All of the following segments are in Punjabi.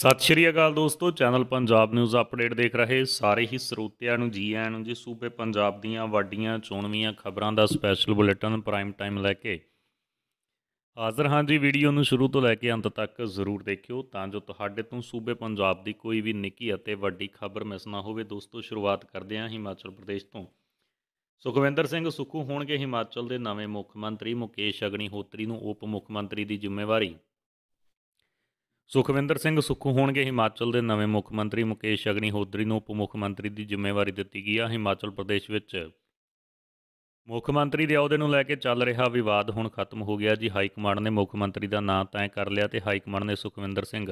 ਸਤਿ ਸ਼੍ਰੀ ਅਕਾਲ ਦੋਸਤੋ ਚੈਨਲ ਪੰਜਾਬ ਨਿਊਜ਼ ਅਪਡੇਟ ਦੇਖ ਰਹੇ ਸਾਰੇ ਹੀ ਸਰੋਤਿਆਂ ਨੂੰ ਜੀ ਆਇਆਂ ਨੂੰ ਜੀ ਸੂਬੇ ਪੰਜਾਬ ਦੀਆਂ ਵੱਡੀਆਂ ਚੋਣਵੀਆਂ ਖਬਰਾਂ ਦਾ ਸਪੈਸ਼ਲ ਬੁਲੇਟਿਨ ਪ੍ਰਾਈਮ ਟਾਈਮ ਲੈ ਕੇ ਹਾਜ਼ਰ ਹਾਂ ਜੀ ਵੀਡੀਓ ਨੂੰ ਸ਼ੁਰੂ ਤੋਂ ਲੈ ਕੇ ਅੰਤ ਤੱਕ ਜ਼ਰੂਰ ਦੇਖਿਓ ਤਾਂ ਜੋ ਤੁਹਾਡੇ ਤੋਂ ਸੂਬੇ ਪੰਜਾਬ ਦੀ ਕੋਈ ਵੀ ਨਿੱਕੀ ਅਤੇ ਵੱਡੀ ਖਬਰ ਮਿਸ ਨਾ ਹੋਵੇ ਦੋਸਤੋ ਸ਼ੁਰੂਆਤ ਕਰਦੇ ਹਾਂ ਹਿਮਾਚਲ ਪ੍ਰਦੇਸ਼ ਤੋਂ ਸੁਖਵਿੰਦਰ ਸਿੰਘ ਸੁੱਖੂ ਹੋਣਗੇ ਹਿਮਾਚਲ ਦੇ ਨਵੇਂ ਮੁੱਖ ਮੰਤਰੀ ਮੁਕੇਸ਼ ਹੋਤਰੀ ਨੂੰ ਉਪ ਮੁੱਖ ਮੰਤਰੀ ਦੀ ਜ਼ਿੰਮੇਵਾਰੀ ਸੁਖਵਿੰਦਰ ਸਿੰਘ ਸੁੱਖੂ ਹੋਣਗੇ ਹਿਮਾਚਲ ਦੇ ਨਵੇਂ ਮੁੱਖ ਮੰਤਰੀ ਮੁਕੇਸ਼ ਅਗਨੀਹੋਤਰੀ ਨੂੰ ਉਪ ਮੁੱਖ ਮੰਤਰੀ ਦੀ ਜ਼ਿੰਮੇਵਾਰੀ ਦਿੱਤੀ ਗਈ ਆ ਹਿਮਾਚਲ ਪ੍ਰਦੇਸ਼ ਵਿੱਚ ਮੁੱਖ ਮੰਤਰੀ ਦੇ ਅਹੁਦੇ ਨੂੰ ਲੈ ਕੇ ਚੱਲ ਰਿਹਾ ਵਿਵਾਦ ਹੁਣ ਖਤਮ ਹੋ ਗਿਆ ਜੀ ਹਾਈ ਕਮਾਂਡ ਨੇ ਮੁੱਖ ਮੰਤਰੀ ਦਾ ਨਾਂ ਤੈਅ ਕਰ ਲਿਆ ਤੇ ਹਾਈ ਕਮਾਂਡ ਨੇ ਸੁਖਵਿੰਦਰ ਸਿੰਘ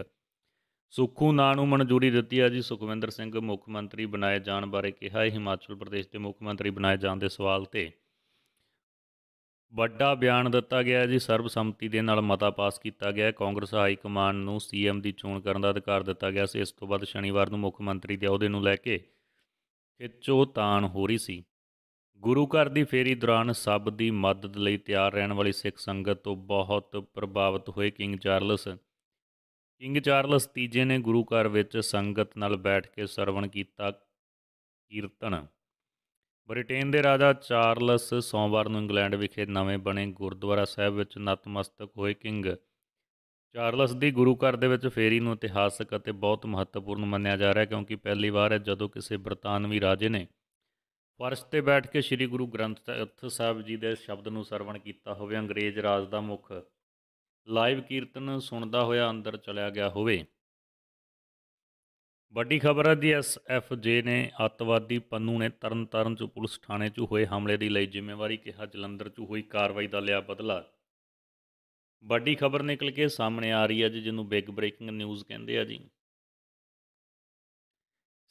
ਸੁੱਖੂ ਨਾਂ ਨੂੰ ਮਨਜ਼ੂਰੀ ਦਿੱਤੀ ਆ ਜੀ ਸੁਖਵਿੰਦਰ ਸਿੰਘ ਮੁੱਖ ਮੰਤਰੀ ਬਣਾਏ ਜਾਣ ਬਾਰੇ ਕਿਹਾ ਹੈ ਹਿਮਾਚਲ ਪ੍ਰਦੇਸ਼ ਦੇ ਮੁੱਖ ਮੰਤਰੀ ਬਣਾਏ ਜਾਣ ਦੇ ਸਵਾਲ ਤੇ ਵੱਡਾ ਬਿਆਨ ਦਿੱਤਾ ਗਿਆ ਜੀ ਸਰਬਸੰਮਤੀ ਦੇ ਨਾਲ ਮਤਾ ਪਾਸ ਕੀਤਾ ਗਿਆ ਕਾਂਗਰਸ ਹਾਈ ਕਮਾਂਡ ਨੂੰ ਸੀਐਮ ਦੀ ਚੋਣ ਕਰਨ ਦਾ ਅਧਿਕਾਰ ਦਿੱਤਾ ਗਿਆ ਸੀ ਇਸ ਤੋਂ ਬਾਅਦ ਸ਼ਨੀਵਾਰ ਨੂੰ ਮੁੱਖ ਮੰਤਰੀ ਦੇ ਅਹੁਦੇ ਨੂੰ ਲੈ ਕੇ ਖਿੱਚੋ ਤਾਣ ਹੋ ਰਹੀ ਸੀ ਗੁਰੂ ਘਰ ਦੀ ਫੇਰੀ ਦੌਰਾਨ ਸਭ ਦੀ ਮਦਦ ਲਈ ਤਿਆਰ ਰਹਿਣ ਵਾਲੀ ਸਿੱਖ ਸੰਗਤ ਤੋਂ ਬਹੁਤ ਪ੍ਰਭਾਵਿਤ ਹੋਏ ਕਿੰਗ ਚਾਰਲਸ ਕਿੰਗ ਚਾਰਲਸ ਤੀਜੇ ਨੇ ਗੁਰੂ ਘਰ ਵਿੱਚ ਸੰਗਤ ਨਾਲ ਬੈਠ ਕੇ ਸਰਵਣ ਕੀਤਾ ਕੀਰਤਨ ਬ੍ਰਿਟੇਨ ਦੇ ਰਾਜਾ ਚਾਰਲਸ ਸੋਮਵਾਰ ਨੂੰ ਇੰਗਲੈਂਡ ਵਿਖੇ ਨਵੇਂ ਬਣੇ ਗੁਰਦੁਆਰਾ ਸਾਹਿਬ ਵਿੱਚ ਨਤਮਸਤਕ ਹੋਏ ਕਿੰਗ ਚਾਰਲਸ ਦੀ ਗੁਰੂ ਘਰ ਦੇ ਵਿੱਚ ਫੇਰੀ ਨੂੰ ਇਤਿਹਾਸਕ ਅਤੇ ਬਹੁਤ ਮਹੱਤਵਪੂਰਨ ਮੰਨਿਆ ਜਾ ਰਿਹਾ ਹੈ ਕਿਉਂਕਿ ਪਹਿਲੀ ਵਾਰ ਹੈ ਜਦੋਂ ਕਿਸੇ ਬ੍ਰਿਟਾਨਵੀ ਰਾਜੇ ਨੇ ਫਰਸ਼ ਤੇ ਬੈਠ ਕੇ ਸ੍ਰੀ ਗੁਰੂ ਗ੍ਰੰਥ ਸਾਹਿਬ ਜੀ ਦੇ ਸ਼ਬਦ ਨੂੰ ਸਰਵਣ ਕੀਤਾ ਹੋਵੇ ਅੰਗਰੇਜ਼ ਰਾਜ ਦਾ ਮੁਖ ਲਾਈਵ ਕੀਰਤਨ ਸੁਣਦਾ ਹੋਇਆ ਅੰਦਰ ਚਲਿਆ ਗਿਆ ਹੋਵੇ ਵੱਡੀ ਖਬਰ ਹੈ ਦੀ ਐਸਐਫਜੇ ਨੇ ਅੱਤਵਾਦੀ ਪੰਨੂ ਨੇ ਤਰਨਤਾਰਨ ਚ ਪੁਲਿਸ ਥਾਣੇ ਚ ਹੋਏ ਹਮਲੇ ਦੀ ਲਈ ਜ਼ਿੰਮੇਵਾਰੀ ਕਿਹਾ ਜਲੰਧਰ ਚ ਹੋਈ ਕਾਰਵਾਈ ਦਾ ਲਿਆ ਬਦਲਾ ਵੱਡੀ ਖਬਰ ਨਿਕਲ ਕੇ ਸਾਹਮਣੇ ਆ ਰਹੀ ਹੈ ਜੀ ਜਿਹਨੂੰ ਬਿਗ ਬ੍ਰੇਕਿੰਗ ਨਿਊਜ਼ ਕਹਿੰਦੇ ਆ ਜੀ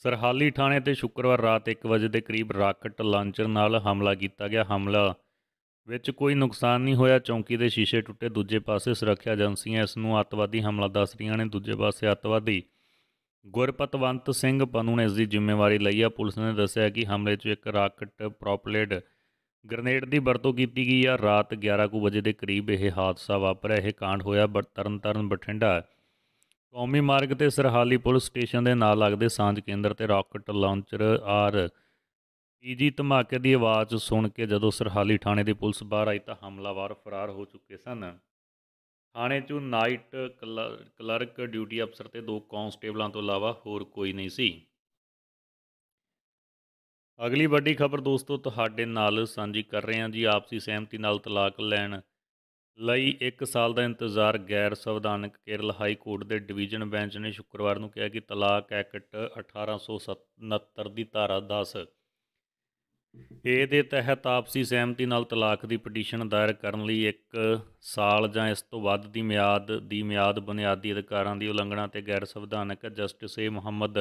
ਸਰਹਾਲੀ ਥਾਣੇ ਤੇ ਸ਼ੁੱਕਰਵਾਰ ਰਾਤ 1 ਵਜੇ ਦੇ ਕਰੀਬ ਰਾਕਟ ਲਾਂਚਰ ਨਾਲ ਹਮਲਾ ਕੀਤਾ ਗਿਆ ਹਮਲਾ ਵਿੱਚ ਕੋਈ ਨੁਕਸਾਨ ਨਹੀਂ ਹੋਇਆ ਚੌਂਕੀ ਦੇ ਸ਼ੀਸ਼ੇ ਟੁੱਟੇ ਦੂਜੇ ਪਾਸੇ ਸੁਰੱਖਿਆ ਏਜੰਸੀਆਂ ਇਸ ਨੂੰ ਅੱਤਵਾਦੀ ਹਮਲਾ ਦੱਸ ਰਹੀਆਂ ਨੇ ਦੂਜੇ ਪਾਸੇ ਅੱਤਵਾਦੀ ਗੁਰਪਤਵੰਤ ਸਿੰਘ ਪਨੂ ਨੇ ਇਸ ਦੀ ਜ਼ਿੰਮੇਵਾਰੀ ਲਈ ਆ ਪੁਲਿਸ ਨੇ ਦੱਸਿਆ ਕਿ ਹਮਲੇ 'ਚ ਇੱਕ ਰਾਕਟ ਪ੍ਰੋਪਲੇਡ ਗ੍ਰਨੇਡ ਦੀ ਵਰਤੋਂ ਕੀਤੀ ਗਈ ਆ ਰਾਤ 11:00 ਵਜੇ ਦੇ ਕਰੀਬ ਇਹ ਹਾਦਸਾ ਵਾਪਰਿਆ ਇਹ ਕਾਂਡ ਹੋਇਆ ਬਟਰਨਤਰਨ ਬਠਿੰਡਾ ਕੌਮੀ ਮਾਰਗ ਤੇ ਸਰਹਾਲੀ ਪੁਲਿਸ ਸਟੇਸ਼ਨ ਦੇ ਨਾਲ ਲੱਗਦੇ ਸਾਂਝ ਕੇਂਦਰ ਤੇ ਰਾਕਟ ਲਾਂਚਰ ਆਰ ਪੀਜੀ ਧਮਾਕੇ ਦੀ ਆਵਾਜ਼ ਸੁਣ ਕੇ ਜਦੋਂ ਸਰਹਾਲੀ ਥਾਣੇ ਦੀ ਪੁਲਿਸ ਬਾਹਰ ਆਈ ਤਾਂ ਹਮਲਾਵਰ ਫਰਾਰ ਹੋ ਚੁੱਕੇ ਸਨ ਥਾਣੇ 'ਚ ਨਾਈਟ ਕਲਰਕ ਡਿਊਟੀ ਅਫਸਰ ਤੇ ਦੋ ਕਾਂਸਟੇਬਲਾਂ ਤੋਂ ਇਲਾਵਾ ਹੋਰ ਕੋਈ ਨਹੀਂ ਸੀ ਅਗਲੀ ਵੱਡੀ ਖਬਰ ਦੋਸਤੋ ਤੁਹਾਡੇ ਨਾਲ ਸਾਂਝੀ ਕਰ ਰਹੇ ਹਾਂ ਜੀ ਆਪਸੀ ਸਹਿਮਤੀ ਨਾਲ ਤਲਾਕ ਲੈਣ ਲਈ 1 ਸਾਲ ਦਾ ਇੰਤਜ਼ਾਰ ਗੈਰ ਸੰਵਿਧਾਨਕ ਕੇਰਲ ਹਾਈ ਕੋਰਟ ਦੇ ਡਿਵੀਜ਼ਨ ਬੈਂਚ ਨੇ ਸ਼ੁੱਕਰਵਾਰ ਨੂੰ ਕਿਹਾ ਕਿ ਤਲਾਕ ਐਕਟ 1869 ਦੀ ਧਾਰਾ 10 ਇਹ ਦੇ ਤਹਿਤ ਆਪਸੀ ਸਹਿਮਤੀ ਨਾਲ ਤਲਾਕ ਦੀ ਪਟੀਸ਼ਨ ਦਾਇਰ ਕਰਨ ਲਈ 1 ਸਾਲ ਜਾਂ ਇਸ ਤੋਂ ਵੱਧ ਦੀ ਮਿਆਦ ਦੀ ਮਿਆਦ ਬੁਨਿਆਦੀ ਅਧਿਕਾਰਾਂ ਦੀ ਉਲੰਘਣਾ ਤੇ ਗੈਰ ਸੰਵਿਧਾਨਕ ਜਸਟਿਸ ਏ ਮੁਹੰਮਦ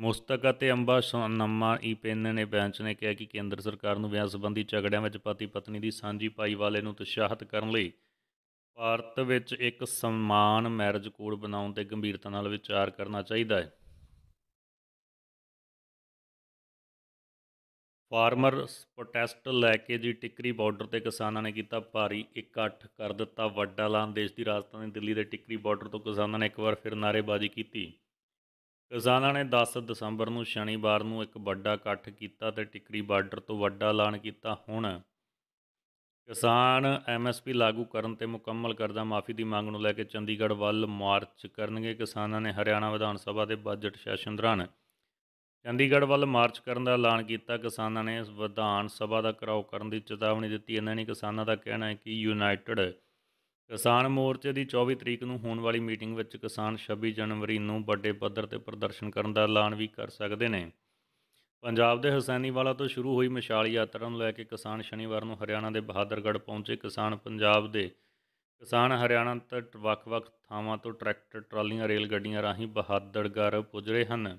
ਮੁਸਤਕ ਅਤੇ ਅੰਬਾ ਸ਼ਨਮਾ ਪੈਨ ਨੇ ਬੈਂਚ ਨੇ ਕਿਹਾ ਕਿ ਕੇਂਦਰ ਸਰਕਾਰ ਨੂੰ ਵਿਆਹ ਸੰਬੰਧੀ ਝਗੜਿਆਂ ਵਿੱਚ ਪਤੀ ਪਤਨੀ ਦੀ ਸਾਂਝੀ ਪਾਈਵਾਲੇ ਨੂੰ ਉਤਸ਼ਾਹਤ ਕਰਨ ਲਈ ਭਾਰਤ ਵਿੱਚ ਇੱਕ ਸਨਮਾਨ ਮੈਰਿਜ ਕੋਡ ਬਣਾਉਣ ਤੇ ਗੰਭੀਰਤਾ ਨਾਲ ਵਿਚਾਰ ਕਰਨਾ ਚਾਹੀਦਾ ਹੈ ਫਾਰਮਰ ਪ੍ਰੋਟੈਸਟ ਲੈ ਕੇ ਜੀ ਟਿਕਰੀ ਬਾਰਡਰ ਤੇ ਕਿਸਾਨਾਂ ਨੇ ਕੀਤਾ ਭਾਰੀ ਇਕੱਠ ਕਰ ਦਿੱਤਾ ਵੱਡਾ ਐਲਾਨ ਦੇਸ਼ ਦੀ ਰਾਜਧਾਨੀ ਦਿੱਲੀ ਦੇ ਟਿਕਰੀ ਬਾਰਡਰ ਤੋਂ ਕਿਸਾਨਾਂ ਨੇ ਇੱਕ ਵਾਰ ਫਿਰ ਨਾਰੇਬਾਜ਼ੀ ਕੀਤੀ ਕਿਸਾਨਾਂ ਨੇ 10 ਦਸੰਬਰ ਨੂੰ ਸ਼ਨੀਵਾਰ ਨੂੰ ਇੱਕ ਵੱਡਾ ਇਕੱਠ ਕੀਤਾ ਤੇ ਟਿਕਰੀ ਬਾਰਡਰ ਤੋਂ ਵੱਡਾ ਐਲਾਨ ਕੀਤਾ ਹੁਣ ਕਿਸਾਨ ਐਮਐਸਪੀ ਲਾਗੂ ਕਰਨ ਤੇ ਮੁਕੰਮਲ ਕਰਜ਼ਾ ਮਾਫੀ ਦੀ ਮੰਗ ਨੂੰ ਲੈ ਕੇ ਚੰਡੀਗੜ੍ਹ ਵੱਲ ਮਾਰਚ ਕਰਨਗੇ ਕਿਸਾਨਾਂ ਨੇ ਹਰਿਆਣਾ ਵਿਧਾਨ ਸਭਾ ਦੇ ਬਜਟ ਸੈਸ਼ਨ ਦੌਰਾਨ ਚੰਡੀਗੜ੍ਹ ਵੱਲ ਮਾਰਚ ਕਰਨ ਦਾ ਐਲਾਨ ਕੀਤਾ ਕਿਸਾਨਾਂ ਨੇ ਵਿਧਾਨ ਸਭਾ ਦਾ ਘਰਾਓ ਕਰਨ ਦੀ ਚੇਤਾਵਨੀ ਦਿੱਤੀ ਇਹਨਾਂ ਨੇ ਕਿਸਾਨਾਂ ਦਾ ਕਹਿਣਾ ਹੈ ਕਿ ਯੂਨਾਈਟਿਡ ਕਿਸਾਨ ਮੋਰਚੇ ਦੀ 24 ਤਰੀਕ ਨੂੰ ਹੋਣ ਵਾਲੀ ਮੀਟਿੰਗ ਵਿੱਚ ਕਿਸਾਨ 26 ਜਨਵਰੀ ਨੂੰ ਵੱਡੇ ਪੱਧਰ ਤੇ ਪ੍ਰਦਰਸ਼ਨ ਕਰਨ ਦਾ ਐਲਾਨ ਵੀ ਕਰ ਸਕਦੇ ਨੇ ਪੰਜਾਬ ਦੇ ਹਸੈਨੀਵਾਲਾ ਤੋਂ ਸ਼ੁਰੂ ਹੋਈ ਮਸ਼ਾਲ ਯਾਤਰਾ ਨੂੰ ਲੈ ਕੇ ਕਿਸਾਨ ਸ਼ਨੀਵਾਰ ਨੂੰ ਹਰਿਆਣਾ ਦੇ ਬਹਾਦਰਗੜ੍ਹ ਪਹੁੰਚੇ ਕਿਸਾਨ ਪੰਜਾਬ ਦੇ ਕਿਸਾਨ ਹਰਿਆਣਾ ਤੋਂ ਵੱਖ-ਵੱਖ ਥਾਵਾਂ ਤੋਂ ਟਰੈਕਟਰ ਟਰਾਲੀਆਂ ਰੇਲ ਗੱਡੀਆਂ ਰਾਹੀਂ ਬਹਾਦਰਗੜ੍ਹ ਪੁੱਜ ਰਹੇ ਹਨ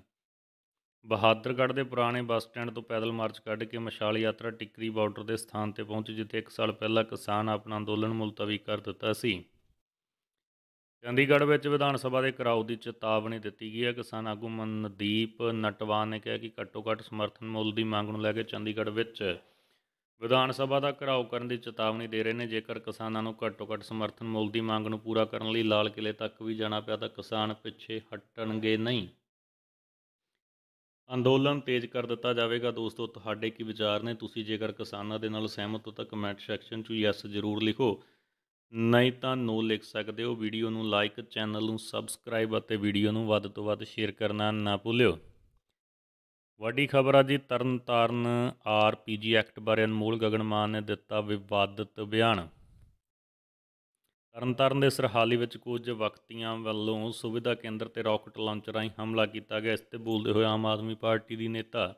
ਬਹਾਦਰਗੜ੍ਹ ਦੇ ਪੁਰਾਣੇ ਬੱਸ ਸਟੈਂਡ ਤੋਂ ਪੈਦਲ ਮਾਰਚ ਕੱਢ ਕੇ ਮਸ਼ਾਲ ਯਾਤਰਾ ਟਿੱਕਰੀ ਬਾਰਡਰ ਦੇ ਸਥਾਨ ਤੇ ਪਹੁੰਚੀ ਜਿੱਥੇ 1 ਸਾਲ ਪਹਿਲਾਂ ਕਿਸਾਨ ਆਪਣਾ ਅੰਦੋਲਨ ਮੁਲਤਵੀ ਕਰ ਦਿੱਤਾ ਸੀ ਚੰਡੀਗੜ੍ਹ ਵਿੱਚ ਵਿਧਾਨ ਸਭਾ ਦੇ ਘਰਾਓ ਦੀ ਚੇਤਾਵਨੀ ਦਿੱਤੀ ਗਈ ਹੈ ਕਿਸਾਨ ਆਗੂ ਮਨਦੀਪ ਨਟਵਾਨ ਨੇ ਕਿਹਾ ਕਿ ਘੱਟੋ-ਘੱਟ ਸਮਰਥਨ ਮੁੱਲ ਦੀ ਮੰਗ ਨੂੰ ਲੈ ਕੇ ਚੰਡੀਗੜ੍ਹ ਵਿੱਚ ਵਿਧਾਨ ਸਭਾ ਦਾ ਘਰਾਓ ਕਰਨ ਦੀ ਚੇਤਾਵਨੀ ਦੇ ਰਹੇ ਨੇ ਜੇਕਰ ਕਿਸਾਨਾਂ ਨੂੰ ਘੱਟੋ-ਘੱਟ ਸਮਰਥਨ ਮੁੱਲ ਦੀ ਮੰਗ ਨੂੰ ਪੂਰਾ ਕਰਨ ਲਈ ਲਾਲ ਕਿਲੇ ਤੱਕ ਵੀ ਜਾਣਾ ਪਿਆ ਤਾਂ ਕਿਸਾਨ ਪਿੱਛੇ ਹਟਣਗੇ ਨਹੀਂ ਅੰਦੋਲਨ ਤੇਜ਼ ਕਰ ਦਿੱਤਾ ਜਾਵੇਗਾ ਦੋਸਤੋ ਤੁਹਾਡੇ ਕੀ ਵਿਚਾਰ ਨੇ ਤੁਸੀਂ ਜੇਕਰ ਕਿਸਾਨਾਂ ਦੇ ਨਾਲ ਸਹਿਮਤ ਹੋ ਤਾਂ ਕਮੈਂਟ ਸੈਕਸ਼ਨ 'ਚ ਯੈਸ ਜ਼ਰੂਰ ਲਿਖੋ ਨਹੀਂ ਤਾਂ ਨੋ ਲਿਖ ਸਕਦੇ ਹੋ ਵੀਡੀਓ ਨੂੰ ਲਾਈਕ ਚੈਨਲ ਨੂੰ ਸਬਸਕ੍ਰਾਈਬ ਅਤੇ ਵੀਡੀਓ ਨੂੰ ਵੱਧ ਤੋਂ ਵੱਧ ਸ਼ੇਅਰ ਕਰਨਾ ਨਾ ਭੁੱਲਿਓ ਵੱਡੀ ਖਬਰ ਆ ਜੀ ਤਰਨਤਾਰਨ ਆਰਪੀਜੀ ਐਕਟ ਬਾਰੇ ਅਨਮੋਲ ਗਗਨਮਾਨ ਨੇ ਦਿੱਤਾ ਵਿਵਾਦਿਤ ਬਿਆਨ ਤਰਨਤਾਰਨ ਦੇ ਸਰਹਾਲੀ ਵਿੱਚ ਕੁਝ ਵਕਤੀਆਂ ਵੱਲੋਂ ਸੁਵਿਧਾ ਕੇਂਦਰ ਤੇ ਰਾਕਟ ਲਾਂਚਰ ਰਾਹੀਂ ਹਮਲਾ ਕੀਤਾ ਗਿਆ ਇਸ ਤੇ ਬੋਲਦੇ ਹੋਏ ਆਮ ਆਦਮੀ ਪਾਰਟੀ ਦੀ ਨੇਤਾ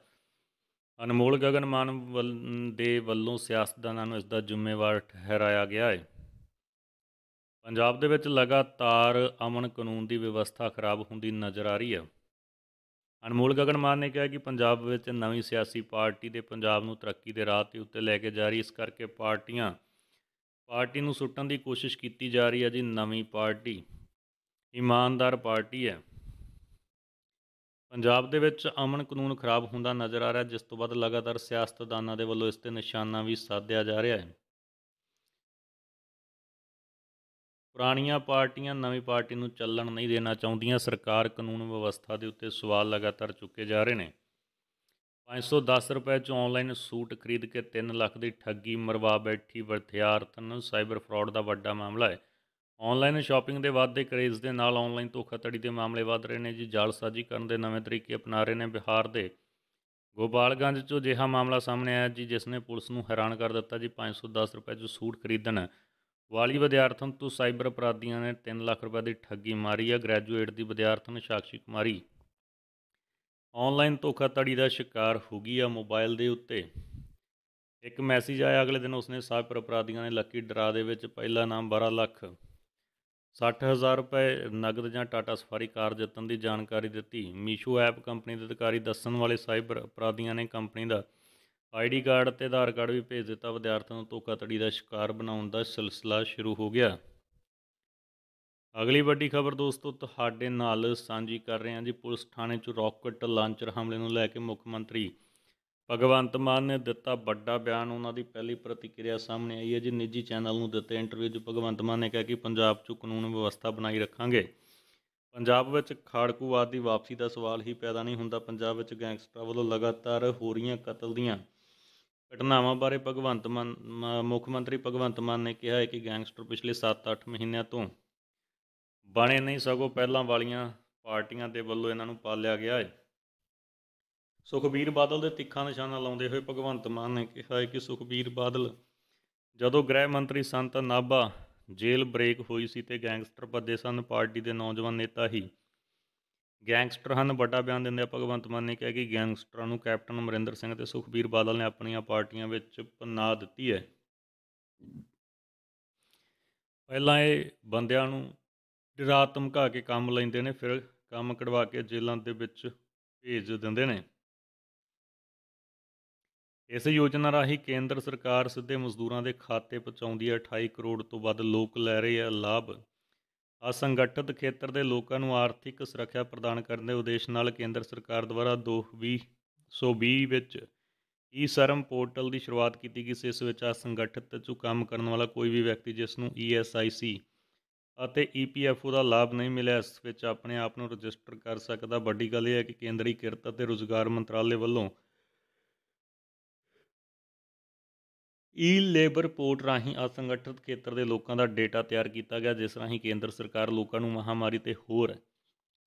ਅਨਮੋਲ ਗਗਨ ਮਾਨ ਦੇ ਵੱਲੋਂ ਸਿਆਸਤਦਾਨਾਂ ਨੂੰ ਇਸ ਦਾ ਜ਼ਿੰਮੇਵਾਰ ਠਹਿਰਾਇਆ ਗਿਆ ਹੈ ਪੰਜਾਬ ਦੇ ਵਿੱਚ ਲਗਾਤਾਰ ਅਮਨ ਕਾਨੂੰਨ ਦੀ ਵਿਵਸਥਾ ਖਰਾਬ ਹੁੰਦੀ ਨਜ਼ਰ ਆ ਰਹੀ ਹੈ ਅਨਮੋਲ ਗਗਨ ਮਾਨ ਨੇ ਕਿਹਾ ਕਿ ਪੰਜਾਬ ਵਿੱਚ ਨਵੀਂ ਸਿਆਸੀ ਪਾਰਟੀ ਦੇ ਪੰਜਾਬ ਨੂੰ ਤਰੱਕੀ ਦੇ ਰਾਹ ਤੇ ਉੱਤੇ ਲੈ ਕੇ ਜਾ ਰਹੀ ਇਸ ਕਰਕੇ ਪਾਰਟੀਆਂ ਪਾਰਟੀ ਨੂੰ ਸੁੱਟਣ ਦੀ ਕੋਸ਼ਿਸ਼ ਕੀਤੀ ਜਾ ਰਹੀ ਹੈ ਜੀ ਨਵੀਂ ਪਾਰਟੀ ਇਮਾਨਦਾਰ ਪਾਰਟੀ ਹੈ ਪੰਜਾਬ ਦੇ ਵਿੱਚ ਅਮਨ ਕਾਨੂੰਨ ਖਰਾਬ ਹੁੰਦਾ ਨਜ਼ਰ ਆ ਰਿਹਾ ਜਿਸ ਤੋਂ ਬਾਅਦ ਲਗਾਤਾਰ ਸਿਆਸਤਦਾਨਾਂ ਦੇ ਵੱਲੋਂ ਇਸ ਤੇ ਨਿਸ਼ਾਨਾ ਵੀ ਸਾਧਿਆ ਜਾ ਰਿਹਾ ਹੈ ਪੁਰਾਣੀਆਂ ਪਾਰਟੀਆਂ ਨਵੀਂ ਪਾਰਟੀ ਨੂੰ ਚੱਲਣ ਨਹੀਂ ਦੇਣਾ ਚਾਹੁੰਦੀਆਂ ਸਰਕਾਰ ਕਾਨੂੰਨ ਵਿਵਸਥਾ ਦੇ ਉੱਤੇ ਸਵਾਲ ਲਗਾਤਾਰ ਚੁੱਕੇ ਜਾ ਰਹੇ ਨੇ 510 ਰੁਪਏ ਚ ਆਨਲਾਈਨ ਸੂਟ ਖਰੀਦ ਕੇ 3 ਲੱਖ ਦੀ ਠੱਗੀ ਮਰਵਾ ਬੈਠੀ ਵਿਦਿਆਰਥਣ ਸਾਈਬਰ ਫਰਾਡ ਦਾ ਵੱਡਾ ਮਾਮਲਾ ਹੈ ਆਨਲਾਈਨ ਸ਼ਾਪਿੰਗ ਦੇ ਵਾਧੇ ਕਰੇਜ਼ ਦੇ ਨਾਲ ਆਨਲਾਈਨ ਧੋਖਾਧੜੀ ਦੇ ਮਾਮਲੇ ਵਧ ਰਹੇ ਨੇ ਜੀ ਜਾਲਸਾਜ਼ੀ ਕਰਨ ਦੇ ਨਵੇਂ ਤਰੀਕੇ ਅਪਣਾ ਰਹੇ ਨੇ ਬਿਹਾਰ ਦੇ ਗੋਪਾਲਗੰਜ 'ਚੋਂ ਜਿਹਾ ਮਾਮਲਾ ਸਾਹਮਣੇ ਆਇਆ ਜੀ ਜਿਸ ਨੇ ਪੁਲਿਸ ਨੂੰ ਹੈਰਾਨ ਕਰ ਦਿੱਤਾ ਜੀ 510 ਰੁਪਏ 'ਚ ਸੂਟ ਖਰੀਦਣ ਵਾਲੀ ਵਿਦਿਆਰਥਣ ਤੋਂ ਸਾਈਬਰ ਅਪਰਾਧੀਆਂ ਨੇ 3 ਲੱਖ ਰੁਪਏ ਦੀ ਠੱਗੀ ਮਾਰੀ ਆ ਗ੍ਰੈਜੂਏਟ ਦੀ ਵਿਦਿਆਰਥਣ ਸਾਕਸ਼ੀ ਕੁਮਾਰੀ ਆਨਲਾਈਨ ਧੋਖਾਧੜੀ ਦਾ ਸ਼ਿਕਾਰ ਹੋ ਗਈ ਆ ਮੋਬਾਈਲ ਦੇ ਉੱਤੇ ਇੱਕ ਮੈਸੇਜ ਆਇਆ ਅਗਲੇ ਦਿਨ ਉਸਨੇ ਸਾਈਬਰ ਅਪਰਾਧੀਆਂ ਨੇ ਲੱਕੀ ਡਰਾ ਦੇ ਵਿੱਚ ਪਹਿਲਾ ਨਾਮ 12 ਲੱਖ 60000 ਰੁਪਏ ਨਗਦ ਜਾਂ ਟਾਟਾ ਸਫਾਰੀ ਕਾਰ ਜਿੱਤਣ ਦੀ ਜਾਣਕਾਰੀ ਦਿੱਤੀ ਮੀਸ਼ੂ ਐਪ ਕੰਪਨੀ ਦੇ ਅਧਿਕਾਰੀ ਦੱਸਣ ਵਾਲੇ ਸਾਈਬਰ ਅਪਰਾਧੀਆਂ ਨੇ ਕੰਪਨੀ ਦਾ ਆਈਡੀ ਕਾਰਡ ਤੇ ਆਧਾਰ ਕਾਰਡ ਵੀ ਭੇਜ ਦਿੱਤਾ ਵਿਦਿਆਰਥੀਆਂ ਨੂੰ ਧੋਖਾਧੜੀ ਦਾ ਸ਼ਿਕਾਰ ਬਣਾਉਣ ਦਾ ਸਿਲਸਿਲਾ ਸ਼ੁਰੂ ਹੋ ਗਿਆ ਅਗਲੀ ਵੱਡੀ ਖਬਰ ਦੋਸਤੋ ਤੁਹਾਡੇ ਨਾਲ ਸਾਂਝੀ ਕਰ ਰਹੇ ਹਾਂ ਜੀ ਪੁਲਿਸ ਥਾਣੇ 'ਚ ਰਾਕਟ ਲਾਂਚਰ ਹਮਲੇ ਨੂੰ ਲੈ ਕੇ ਮੁੱਖ ਮੰਤਰੀ ਭਗਵੰਤ ਮਾਨ ਨੇ ਦਿੱਤਾ ਵੱਡਾ ਬਿਆਨ ਉਹਨਾਂ ਦੀ ਪਹਿਲੀ ਪ੍ਰਤੀਕਿਰਿਆ ਸਾਹਮਣੇ ਆਈ ਹੈ ਜੀ ਨਿੱਜੀ ਚੈਨਲ ਨੂੰ ਦਿੱਤੇ ਇੰਟਰਵਿਊ 'ਚ ਭਗਵੰਤ ਮਾਨ ਨੇ ਕਿਹਾ ਕਿ ਪੰਜਾਬ 'ਚ ਕਾਨੂੰਨ ਵਿਵਸਥਾ ਬਣਾਈ ਰੱਖਾਂਗੇ ਪੰਜਾਬ ਵਿੱਚ ਖਾੜਕੂਵਾਦ ਦੀ ਵਾਪਸੀ ਦਾ ਸਵਾਲ ਹੀ ਪੈਦਾ ਨਹੀਂ ਹੁੰਦਾ ਪੰਜਾਬ ਵਿੱਚ ਗੈਂਗਸਟਰਾਂ ਵੱਲੋਂ ਲਗਾਤਾਰ ਹੋ ਰਹੀਆਂ ਕਤਲ ਦੀਆਂ ਘਟਨਾਵਾਂ ਬਾਰੇ ਭਗਵੰਤ ਮਾਨ ਮੁੱਖ ਮੰਤਰੀ ਭਗਵੰਤ ਮਾਨ ਨੇ ਕਿਹਾ ਹੈ ਕਿ ਗੈਂਗਸਟਰ ਪਿਛਲੇ 7-8 ਮਹੀਨਿਆਂ ਤੋਂ ਬਣੇ ਨਹੀਂ ਸਗੋਂ ਪਹਿਲਾਂ ਵਾਲੀਆਂ ਪਾਰਟੀਆਂ ਦੇ ਵੱਲੋਂ ਇਹਨਾਂ ਨੂੰ ਪਾਲਿਆ ਗਿਆ ਹੈ ਸੁਖਬੀਰ ਬਾਦਲ ਦੇ ਤਿੱਖਾ ਨਿਸ਼ਾਨਾ ਲਾਉਂਦੇ ਹੋਏ ਭਗਵੰਤ ਮਾਨ ਨੇ ਕਿਹਾ ਹੈ ਕਿ ਸੁਖਬੀਰ ਬਾਦਲ ਜਦੋਂ ਗ੍ਰਹਿ ਮੰਤਰੀ ਸੰਤ ਨਾਭਾ ਜੇਲ੍ਹ ਬ੍ਰੇਕ ਹੋਈ ਸੀ ਤੇ ਗੈਂਗਸਟਰ ਪੱਦੇ ਸਨ ਪਾਰਟੀ ਦੇ ਨੌਜਵਾਨ ਨੇਤਾ ਹੀ ਗੈਂਗਸਟਰ ਹਨ ਵੱਡਾ ਬਿਆਨ ਦਿੰਦੇ ਭਗਵੰਤ ਮਾਨ ਨੇ ਕਿਹਾ ਕਿ ਗੈਂਗਸਟਰਾਂ ਨੂੰ ਕੈਪਟਨ ਅਮਰਿੰਦਰ ਸਿੰਘ ਤੇ ਸੁਖਬੀਰ ਬਾਦਲ ਨੇ ਆਪਣੀਆਂ ਪਾਰਟੀਆਂ ਵਿੱਚ ਪਨਾ ਦਿੱਤੀ ਹੈ ਪਹਿਲਾਂ ਇਹ ਬੰਦਿਆਂ ਨੂੰ ਰਾਤ ਧਮਕਾ ਕੇ ਕੰਮ ਲੈਂਦੇ ਨੇ ਫਿਰ ਕੰਮ ਕਢਵਾ ਕੇ ਜੇਲ੍ਹਾਂ ਦੇ ਵਿੱਚ ਭੇਜ ਦਿੰਦੇ ਨੇ ਇਸ ਯੋਜਨਾ ਰਾਹੀਂ ਕੇਂਦਰ ਸਰਕਾਰ ਸਿੱਧੇ ਮਜ਼ਦੂਰਾਂ ਦੇ ਖਾਤੇ ਪਹੁੰਚਾਉਂਦੀ ਹੈ 28 ਕਰੋੜ ਤੋਂ ਵੱਧ ਲੋਕ ਲੈ ਰਹੇ ਆ ਲਾਭ ਅਸੰਗਠਿਤ ਖੇਤਰ ਦੇ ਲੋਕਾਂ ਨੂੰ ਆਰਥਿਕ ਸੁਰੱਖਿਆ ਪ੍ਰਦਾਨ ਕਰਨ ਦੇ ਉਦੇਸ਼ ਨਾਲ ਕੇਂਦਰ ਸਰਕਾਰ ਦੁਆਰਾ 2020 ਵਿੱਚ ਈ ਸਰਮ ਪੋਰਟਲ ਦੀ ਸ਼ੁਰੂਆਤ ਕੀਤੀ ਗਈ ਸੀ ਇਸ ਵਿੱਚ ਅਸੰਗਠਿਤ ਚ ਕੰਮ ਕਰਨ ਵਾਲਾ ਕੋਈ ਵੀ ਵਿਅਕਤੀ ਜਿਸ ਨੂੰ ਈਐਸਆਈਸੀ ਅਤੇ ਈਪੀਐਫਓ ਦਾ ਲਾਭ ਨਹੀਂ ਮਿਲਿਆ ਇਸ ਵਿੱਚ ਆਪਣੇ ਆਪ ਨੂੰ ਰਜਿਸਟਰ ਕਰ ਸਕਦਾ ਵੱਡੀ ਗੱਲ ਇਹ ਹੈ ਕਿ ਕੇਂਦਰੀ ਕਿਰਤ ਅਤੇ ਰੋਜ਼ਗਾਰ ਮੰਤਰਾਲੇ ਵੱਲੋਂ ਈ ਲੇਬਰ ਪੋਰਟ ਰਾਹੀਂ ਅਸੰਗਠਿਤ ਖੇਤਰ ਦੇ ਲੋਕਾਂ ਦਾ ਡਾਟਾ ਤਿਆਰ ਕੀਤਾ ਗਿਆ ਜਿਸ ਰਾਹੀਂ ਕੇਂਦਰ ਸਰਕਾਰ ਲੋਕਾਂ ਨੂੰ ਮਹਾਮਾਰੀ ਤੇ ਹੋਰ